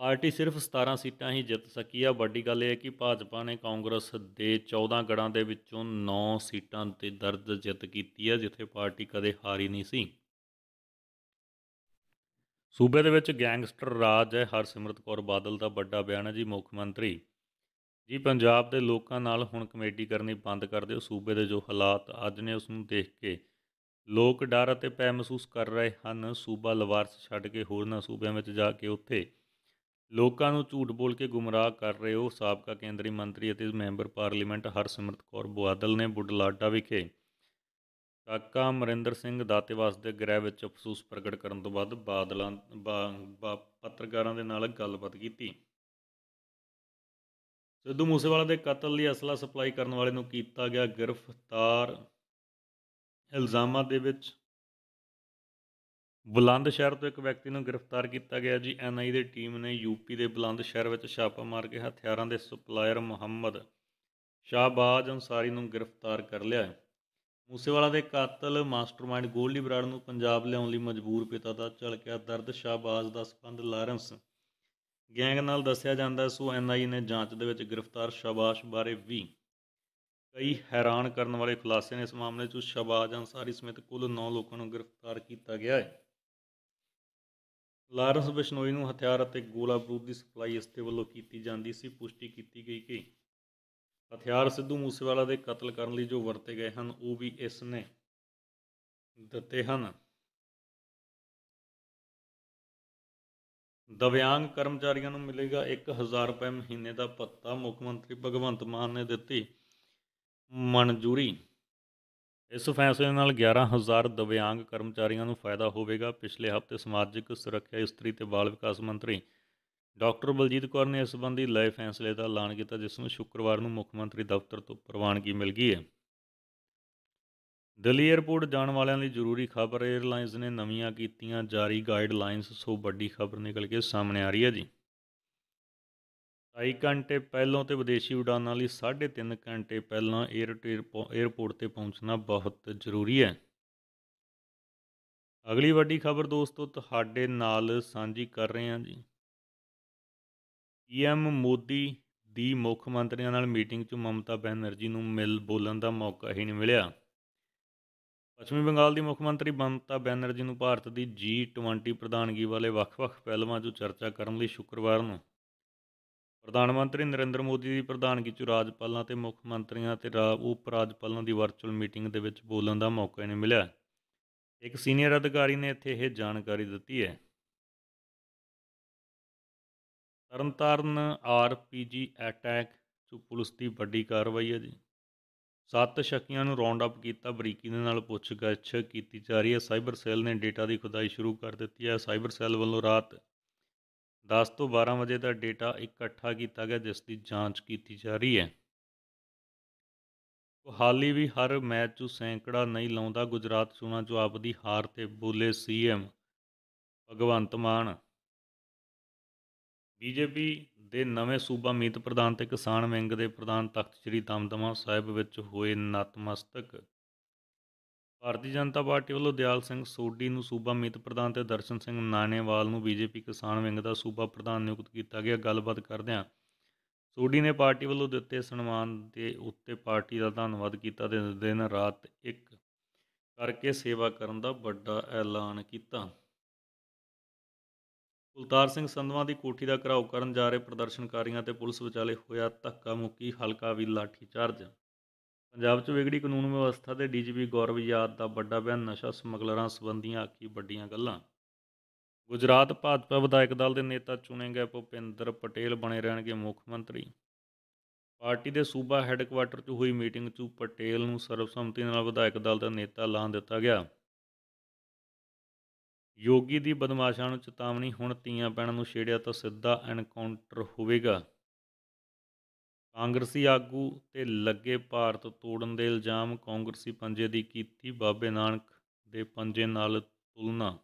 ਪਾਰਟੀ ਸਿਰਫ 17 ਸੀਟਾਂ ਹੀ ਜਿੱਤ ਸਕੀ ਆ ਵੱਡੀ ਗੱਲ ਇਹ ਹੈ ਕਿ ਭਾਜਪਾ ਨੇ ਕਾਂਗਰਸ ਦੇ 14 ਗੜਾਂ ਦੇ ਵਿੱਚੋਂ 9 ਸੀਟਾਂ ਤੇ ਦਰਦ ਜਿੱਤ ਕੀਤੀ ਹੈ ਜਿੱਥੇ ਪਾਰਟੀ ਕਦੇ ਹਾਰੀ ਨਹੀਂ ਸੀ ਸੂਬੇ ਦੇ ਵਿੱਚ ਗੈਂਗਸਟਰ ਰਾਜ ਹੈ ਹਰਸਿਮਰਤ ਕੌਰ ਬਾਦਲ ਦਾ ਵੱਡਾ ਬਿਆਨ ਹੈ ਜੀ ਮੁੱਖ ਮੰਤਰੀ ਜੀ ਪੰਜਾਬ ਦੇ ਲੋਕਾਂ ਨਾਲ ਹੁਣ ਕਮੇਟੀ ਕਰਨੀ ਬੰਦ ਕਰ ਦਿਓ ਸੂਬੇ ਦੇ ਜੋ ਹਾਲਾਤ ਅੱਜ ਨੇ ਉਸ ਨੂੰ ਦੇਖ ਕੇ ਲੋਕ ਡਰ ਅਤੇ ਭੈ ਮਹਿਸੂਸ ਕਰ ਰਹੇ ਹਨ ਸੂਬਾ ਲਵਾਰਸ ਛੱਡ ਕੇ ਹੋਰਨਾਂ ਸੂਬਿਆਂ ਵਿੱਚ ਜਾ ਕੇ ਉੱਥੇ ਲੋਕਾਂ ਨੂੰ ਝੂਠ ਬੋਲ ਕੇ ਗੁੰਮਰਾਹ ਕਰ ਰਹੇ ਹੋ ਸਾਬਕਾ ਕੇਂਦਰੀ ਮੰਤਰੀ ਅਤੇ ਮੈਂਬਰ ਪਾਰਲੀਮੈਂਟ ਹਰਸਿਮਰਤ ਕੌਰ ਬਾਦਲ ਨੇ ਬੁੱਢਲਾਡਾ ਵਿਖੇ ਕਾਕਾ ਅਮਰਿੰਦਰ ਸਿੰਘ ਦਾਤੇਵਾਸ ਦੇ ਗ੍ਰਹਿ ਵਿੱਚ ਅਫਸੋਸ ਪ੍ਰਗਟ ਕਰਨ ਤੋਂ ਬਾਅਦ ਬਾਦਲਾਂ ਪੱਤਰਕਾਰਾਂ ਦੇ ਨਾਲ ਗੱਲਬਾਤ ਕੀਤੀ ਸਿੱਧੂ ਮੂਸੇਵਾਲਾ ਦੇ ਕਤਲ ਲਈ ਅਸਲਾ ਸਪਲਾਈ ਕਰਨ ਵਾਲੇ ਨੂੰ ਕੀਤਾ ਗਿਆ ਗ੍ਰਿਫਤਾਰ ਇਲਜ਼ਾਮਾਂ ਦੇ ਵਿੱਚ ਬੁਲੰਦ ਸ਼ਹਿਰ ਤੋਂ ਇੱਕ ਵਿਅਕਤੀ ਨੂੰ ਗ੍ਰਿਫਤਾਰ ਕੀਤਾ ਗਿਆ ਜੀ ਐਨਆਈ ਦੀ ਟੀਮ ਨੇ ਯੂਪੀ ਦੇ ਬੁਲੰਦ ਸ਼ਹਿਰ ਵਿੱਚ ਛਾਪਾ ਮਾਰ ਕੇ ਹਥਿਆਰਾਂ ਦੇ ਸਪਲਾਇਰ ਮੁਹੰਮਦ ਸ਼ਾਬਾਜ਼ ਅਨਸਾਰੀ ਨੂੰ ਗ੍ਰਿਫਤਾਰ ਕਰ ਲਿਆ ਹੈ ਮੂਸੇਵਾਲਾ ਦੇ ਕਾਤਲ ਮਾਸਟਰਮਾਈਂਡ ਗੋਲਡੀ ਬਰਾੜ ਨੂੰ ਪੰਜਾਬ ਲਿਆਉਣ ਲਈ ਮਜਬੂਰ ਪਿਤਾ ਦਾ ਝਲਕਿਆ ਦਰਦ ਸ਼ਾਬਾਜ਼ ਦਾ ਸਬੰਧ ਲਾਰੈਂਸ ਗੈਂਗ ਨਾਲ ਦੱਸਿਆ ਜਾਂਦਾ ਸੋ ਐਨਆਈ ਨੇ ਜਾਂਚ ਦੇ ਵਿੱਚ ਗ੍ਰਿਫਤਾਰ ਸ਼ਾਬਾਸ਼ ਬਾਰੇ ਵੀ ਕਈ ਹੈਰਾਨ ਕਰਨ ਵਾਲੇ ਖੁਲਾਸੇ ਨੇ ਇਸ ਮਾਮਲੇ 'ਚ ਸ਼ਾਬਾਜ਼ ਅਨਸਾਰੀ ਸਮੇਤ ਕੁੱਲ 9 ਲੋਕਾਂ ਨੂੰ ਗ੍ਰਿਫਤਾਰ ਕੀਤਾ ਗਿਆ ਹੈ ਲਾਰੈਂਸ ਬਿਸ਼ਨੋਈ ਨੂੰ ਹਥਿਆਰ ਅਤੇ ਗੋਲਾ ਬਰੂਦ ਦੀ ਸਪਲਾਈ ਇਸਤੇ ਵੱਲੋਂ ਕੀਤੀ ਜਾਂਦੀ ਸੀ ਪੁਸ਼ਟੀ ਕੀਤੀ ਗਈ ਕਿ ਹਥਿਆਰ ਸਿੱਧੂ ਮੂਸੇਵਾਲਾ ਦੇ ਕਤਲ ਕਰਨ ਲਈ ਜੋ ਵਰਤੇ ਗਏ ਹਨ ਉਹ ਵੀ ਇਸ ਨੇ ਦਿੱਤੇ ਹਨ ਦਿਵਿਆਂਗ ਕਰਮਚਾਰੀਆਂ ਨੂੰ ਮਿਲੇਗਾ 1000 ਰੁਪਏ ਮਹੀਨੇ ਦਾ ਭੱਤਾ ਮੁੱਖ ਮੰਤਰੀ ਭਗਵੰਤ ਮਾਨ ਨੇ ਦਿੱਤੀ ਮਨਜ਼ੂਰੀ ਇਸ ਫੈਸਲੇ ਨਾਲ 11000 ਦਿਵਿਆਂਗ ਕਰਮਚਾਰੀਆਂ ਨੂੰ ਫਾਇਦਾ ਹੋਵੇਗਾ ਪਿਛਲੇ ਹਫਤੇ ਸਮਾਜਿਕ ਸੁਰੱਖਿਆ ਇਸਤਰੀ ਤੇ ਬਾਲ ਵਿਕਾਸ ਮੰਤਰੀ ਡਾਕਟਰ ਬਲਜੀਤ ਕੌਰ ਨੇ ਇਸ ਸੰਬੰਧੀ ਲਏ ਫੈਸਲੇ ਦਾ ਐਲਾਨ ਕੀਤਾ ਜਿਸ ਨੂੰ ਸ਼ੁੱਕਰਵਾਰ ਨੂੰ ਮੁੱਖ ਮੰਤਰੀ ਦਫ਼ਤਰ ਤੋਂ ਪ੍ਰਵਾਨਗੀ ਮਿਲ ਗਈ ਹੈ ਦਿੱਲੀ 에ਅਰਪੋਰਟ ਜਾਣ ਵਾਲਿਆਂ ਲਈ ਜ਼ਰੂਰੀ ਖਬਰ 에ਅਰਲਾਈਨਸ ਨੇ ਨਵੀਆਂ ਕੀਤੀਆਂ ਜਾਰੀ ਗਾਈਡਲਾਈਨਸ ਸੋ ਵੱਡੀ ਖਬਰ ਨਿਕਲ ਕੇ ਸਾਹਮਣੇ ਆ ਰਹੀ ਹੈ ਜੀ 2 ਘੰਟੇ ਪਹਿਲਾਂ ਤੇ ਵਿਦੇਸ਼ੀ ਉਡਾਨਾਂ ਲਈ 3.5 ਘੰਟੇ ਪਹਿਲਾਂ 에ਅਰਪੋਰਟ ਤੇ ਪਹੁੰਚਣਾ ਬਹੁਤ ਜ਼ਰੂਰੀ ਹੈ ਅਗਲੀ ਵੱਡੀ ਖਬਰ ਦੋਸਤੋ ਤੁਹਾਡੇ ਨਾਲ ਸਾਂਝੀ ਕਰ ਰਹੇ ਹਾਂ ਜੀ ਪੀਐਮ ਮੋਦੀ ਦੀ ਮੁੱਖ ਮੰਤਰੀਆਂ ਨਾਲ ਮੀਟਿੰਗ 'ਚ ਮਮਤਾ ਬੈਨਰਜੀ ਨੂੰ ਮਿਲ ਬੋਲਣ ਦਾ ਮੌਕਾ ਹੀ ਨਹੀਂ ਮਿਲਿਆ ਪੱਛਮੀ ਬੰਗਾਲ ਦੀ ਮੁੱਖ ਮੰਤਰੀ ਮਮਤਾ ਬੈਨਰਜੀ ਨੂੰ ਭਾਰਤ ਦੀ G20 ਪ੍ਰਧਾਨਗੀ ਵਾਲੇ ਵੱਖ-ਵੱਖ ਪਹਿਲਵਾਂ 'ਚ ਚਰਚਾ ਕਰਨ ਲਈ ਸ਼ੁੱਕਰਵਾਰ ਨੂੰ ਪ੍ਰਧਾਨ ਮੰਤਰੀ ਨਰਿੰਦਰ ਮੋਦੀ ਦੀ ਪ੍ਰਧਾਨਗੀ 'ਚ ਰਾਜਪਾਲਾਂ ਤੇ ਮੁੱਖ ਮੰਤਰੀਆਂ ਤੇ ਉਪ ਰਾਜਪਾਲਾਂ ਦੀ ਵਰਚੁਅਲ ਮੀਟਿੰਗ ਦੇ ਵਿੱਚ ਬੋਲਣ ਦਾ ਮੌਕਾ ਨਹੀਂ ਮਿਲਿਆ ਇੱਕ ਸੀਨੀਅਰ ਅਧਿਕਾਰੀ ਨੇ ਇੱਥੇ ਇਹ ਜਾਣਕਾਰੀ ਦਿੱਤੀ ਹੈ ਤਰਨਤਾਰਨ ਆਰਪੀਜੀ ਅਟੈਕ 'ਚ ਪੁਲਿਸ ਦੀ ਵੱਡੀ ਕਾਰਵਾਈ ਹੈ ਜੀ ਸੱਤ ਸ਼ੱਕੀਆਂ ਨੂੰ ਰਾਉਂਡ ਅਪ ਕੀਤਾ ਬਰੀਕੀ ਦੇ ਨਾਲ ਪੁੱਛਗਛ ਕੀਤੀ ਜਾ ਰਹੀ ਹੈ ਸਾਈਬਰ ਸੈੱਲ ਨੇ ਡਾਟਾ ਦੀ ਖੁਦਾਈ ਸ਼ੁਰੂ ਕਰ ਦਿੱਤੀ ਹੈ ਸਾਈਬਰ ਸੈੱਲ ਵੱਲੋਂ ਰਾਤ 10 ਤੋਂ 12 ਵਜੇ ਦਾ ਡਾਟਾ ਇਕੱਠਾ ਕੀਤਾ ਗਿਆ ਜਿਸ ਦੀ ਜਾਂਚ ਕੀਤੀ ਜਾ ਰਹੀ ਹੈ ਕੋਹਾਲੀ ਵੀ ਹਰ ਮੈਚ 'ਚ ਸੈਂਕੜਾ ਨਹੀਂ ਲਾਉਂਦਾ ਗੁਜਰਾਤ ਸੂਨਾ ਜੋ ਆਪ ਦੀ ਹਾਰ ਤੇ ਬੋਲੇ ਸੀਐਮ ਭਗਵੰਤ ਮਾਨ ਬੀਜੇਪੀ ਦੇ ਨਵੇਂ ਸੂਬਾ ਮੀਤ ਪ੍ਰਧਾਨ ਤੇ ਕਿਸਾਨ ਵਿੰਗ ਦੇ ਪ੍ਰਧਾਨ ਤਖਤ ਸ੍ਰੀ ਦਮਦਮਾ ਸਾਹਿਬ ਵਿੱਚ ਹੋਏ ਨਤਮਸਤਕ ਭਾਰਤੀ ਜਨਤਾ ਪਾਰਟੀ ਵੱਲੋਂ ਦਿਆਲ ਸਿੰਘ ਸੋਢੀ ਨੂੰ ਸੂਬਾ ਮੀਤ ਪ੍ਰਧਾਨ ਤੇ ਦਰਸ਼ਨ ਸਿੰਘ ਨਾਣੇਵਾਲ ਨੂੰ ਬੀਜੇਪੀ ਕਿਸਾਨ ਵਿੰਗ ਦਾ ਸੂਬਾ ਪ੍ਰਧਾਨ ਨਿਯੁਕਤ ਕੀਤਾ ਗਿਆ ਗੱਲਬਾਤ ਕਰਦਿਆਂ ਸੋਢੀ ਨੇ ਪਾਰਟੀ ਵੱਲੋਂ ਦਿੱਤੇ ਸਨਮਾਨ ਦੇ ਉੱਤੇ ਪਾਰਟੀ ਦਾ ਧੰਨਵਾਦ ਕੀਤਾ ਤੇ ਦਿਨ ਰਾਤ ਇੱਕ ਕਰਕੇ ਸੇਵਾ ਕਰਨ ਦਾ ਵੱਡਾ ਐਲਾਨ ਕੀਤਾ ਕੁਲਤਾਰ ਸਿੰਘ ਸੰਧਵਾ ਦੀ ਕੋਠੀ ਦਾ ਘਰਾਓ ਕਰਨ ਜਾ ਰਹੇ ਪ੍ਰਦਰਸ਼ਨਕਾਰੀਆਂ ਤੇ ਪੁਲਿਸ ਵਿਚਾਲੇ ਹੋਇਆ ਧੱਕਾ ਮੁੱਕੀ ਹਲਕਾ ਵੀ ਲਾਠੀ ਚਾਰਜ ਪੰਜਾਬ 'ਚ ਵਿਗੜੀ ਕਾਨੂੰਨ ਵਿਵਸਥਾ ਤੇ ਡੀਜੀਪੀ ਗੌਰਵ ਯਾਦ ਦਾ ਵੱਡਾ ਬਿਆਨ ਨਸ਼ਾ ਸਮਗਲਰਾਂ ਸੰਬੰਧੀਆਂ ਆਖੀ ਵੱਡੀਆਂ ਗੱਲਾਂ ਗੁਜਰਾਤ ਭਾਜਪਾ ਵਿਧਾਇਕ ਦਲ ਦੇ ਨੇਤਾ ਚੁਣੇ ਗਏ ਭੁਪਿੰਦਰ ਪਟੇਲ ਬਣੇ ਰਹਿਣਗੇ ਮੁੱਖ ਮੰਤਰੀ ਪਾਰਟੀ ਦੇ ਸੂਬਾ ਹੈੱਡਕੁਆਰਟਰ 'ਚ ਹੋਈ ਮੀਟਿੰਗ 'ਚ ਪਟੇਲ ਨੂੰ ਸਰਬਸੰਮਤੀ ਨਾਲ ਵਿਧਾਇਕ ਦਲ ਦਾ ਨੇਤਾ ਐਲਾਨ ਦਿੱਤਾ ਗਿਆ ਯੋਗੀ ਦੀ ਬਦਮਾਸ਼ਾਂ ਨੂੰ ਚੇਤਾਵਨੀ ਹੁਣ ਤੀਆਂ ਪੈਣ ਨੂੰ ਛੇੜਿਆ ਤਾਂ ਸਿੱਧਾ ਐਨਕਾਊਂਟਰ ਹੋਵੇਗਾ ਕਾਂਗਰਸੀ ਆਗੂ ਤੇ ਲੱਗੇ ਭਾਰਤ ਤੋੜਨ ਦੇ ਇਲਜ਼ਾਮ ਕਾਂਗਰਸੀ ਪੰਜੇ ਦੀ ਕੀਤੀ ਬਾਬੇ ਨਾਨਕ ਦੇ ਪੰਜੇ ਨਾਲ ਤੁਲਨਾ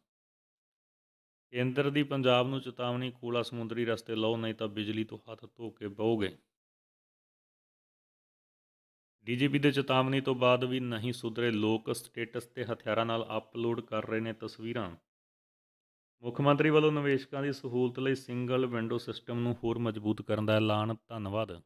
ਕੇਂਦਰ ਦੀ ਪੰਜਾਬ ਨੂੰ ਚੇਤਾਵਨੀ ਕੋਲਾ ਸਮੁੰਦਰੀ ਰਸਤੇ ਲਓ ਨਹੀਂ ਤਾਂ ਬਿਜਲੀ ਤੋਂ ਹੱਥ ਧੋ ਕੇ ਬਹੋਗੇ ਡੀਜੀਪੀ ਦੇ ਚੇਤਾਵਨੀ ਤੋਂ ਬਾਅਦ ਵੀ ਨਹੀਂ ਸੁਧਰੇ ਲੋਕ ਸਟੇਟਸ ਤੇ ਹਥਿਆਰਾਂ ਨਾਲ ਅਪਲੋਡ ਕਰ ਰਹੇ ਨੇ ਤਸਵੀਰਾਂ ਮੁੱਖ ਮੰਤਰੀ ਵੱਲੋਂ ਨਿਵੇਸ਼ਕਾਂ ਦੀ ਸਹੂਲਤ ਲਈ ਸਿੰਗਲ ਵਿੰਡੋ ਸਿਸਟਮ ਨੂੰ ਹੋਰ ਮਜ਼ਬੂਤ ਕਰਨ ਦਾ ਐਲਾਨ ਧੰਨਵਾਦ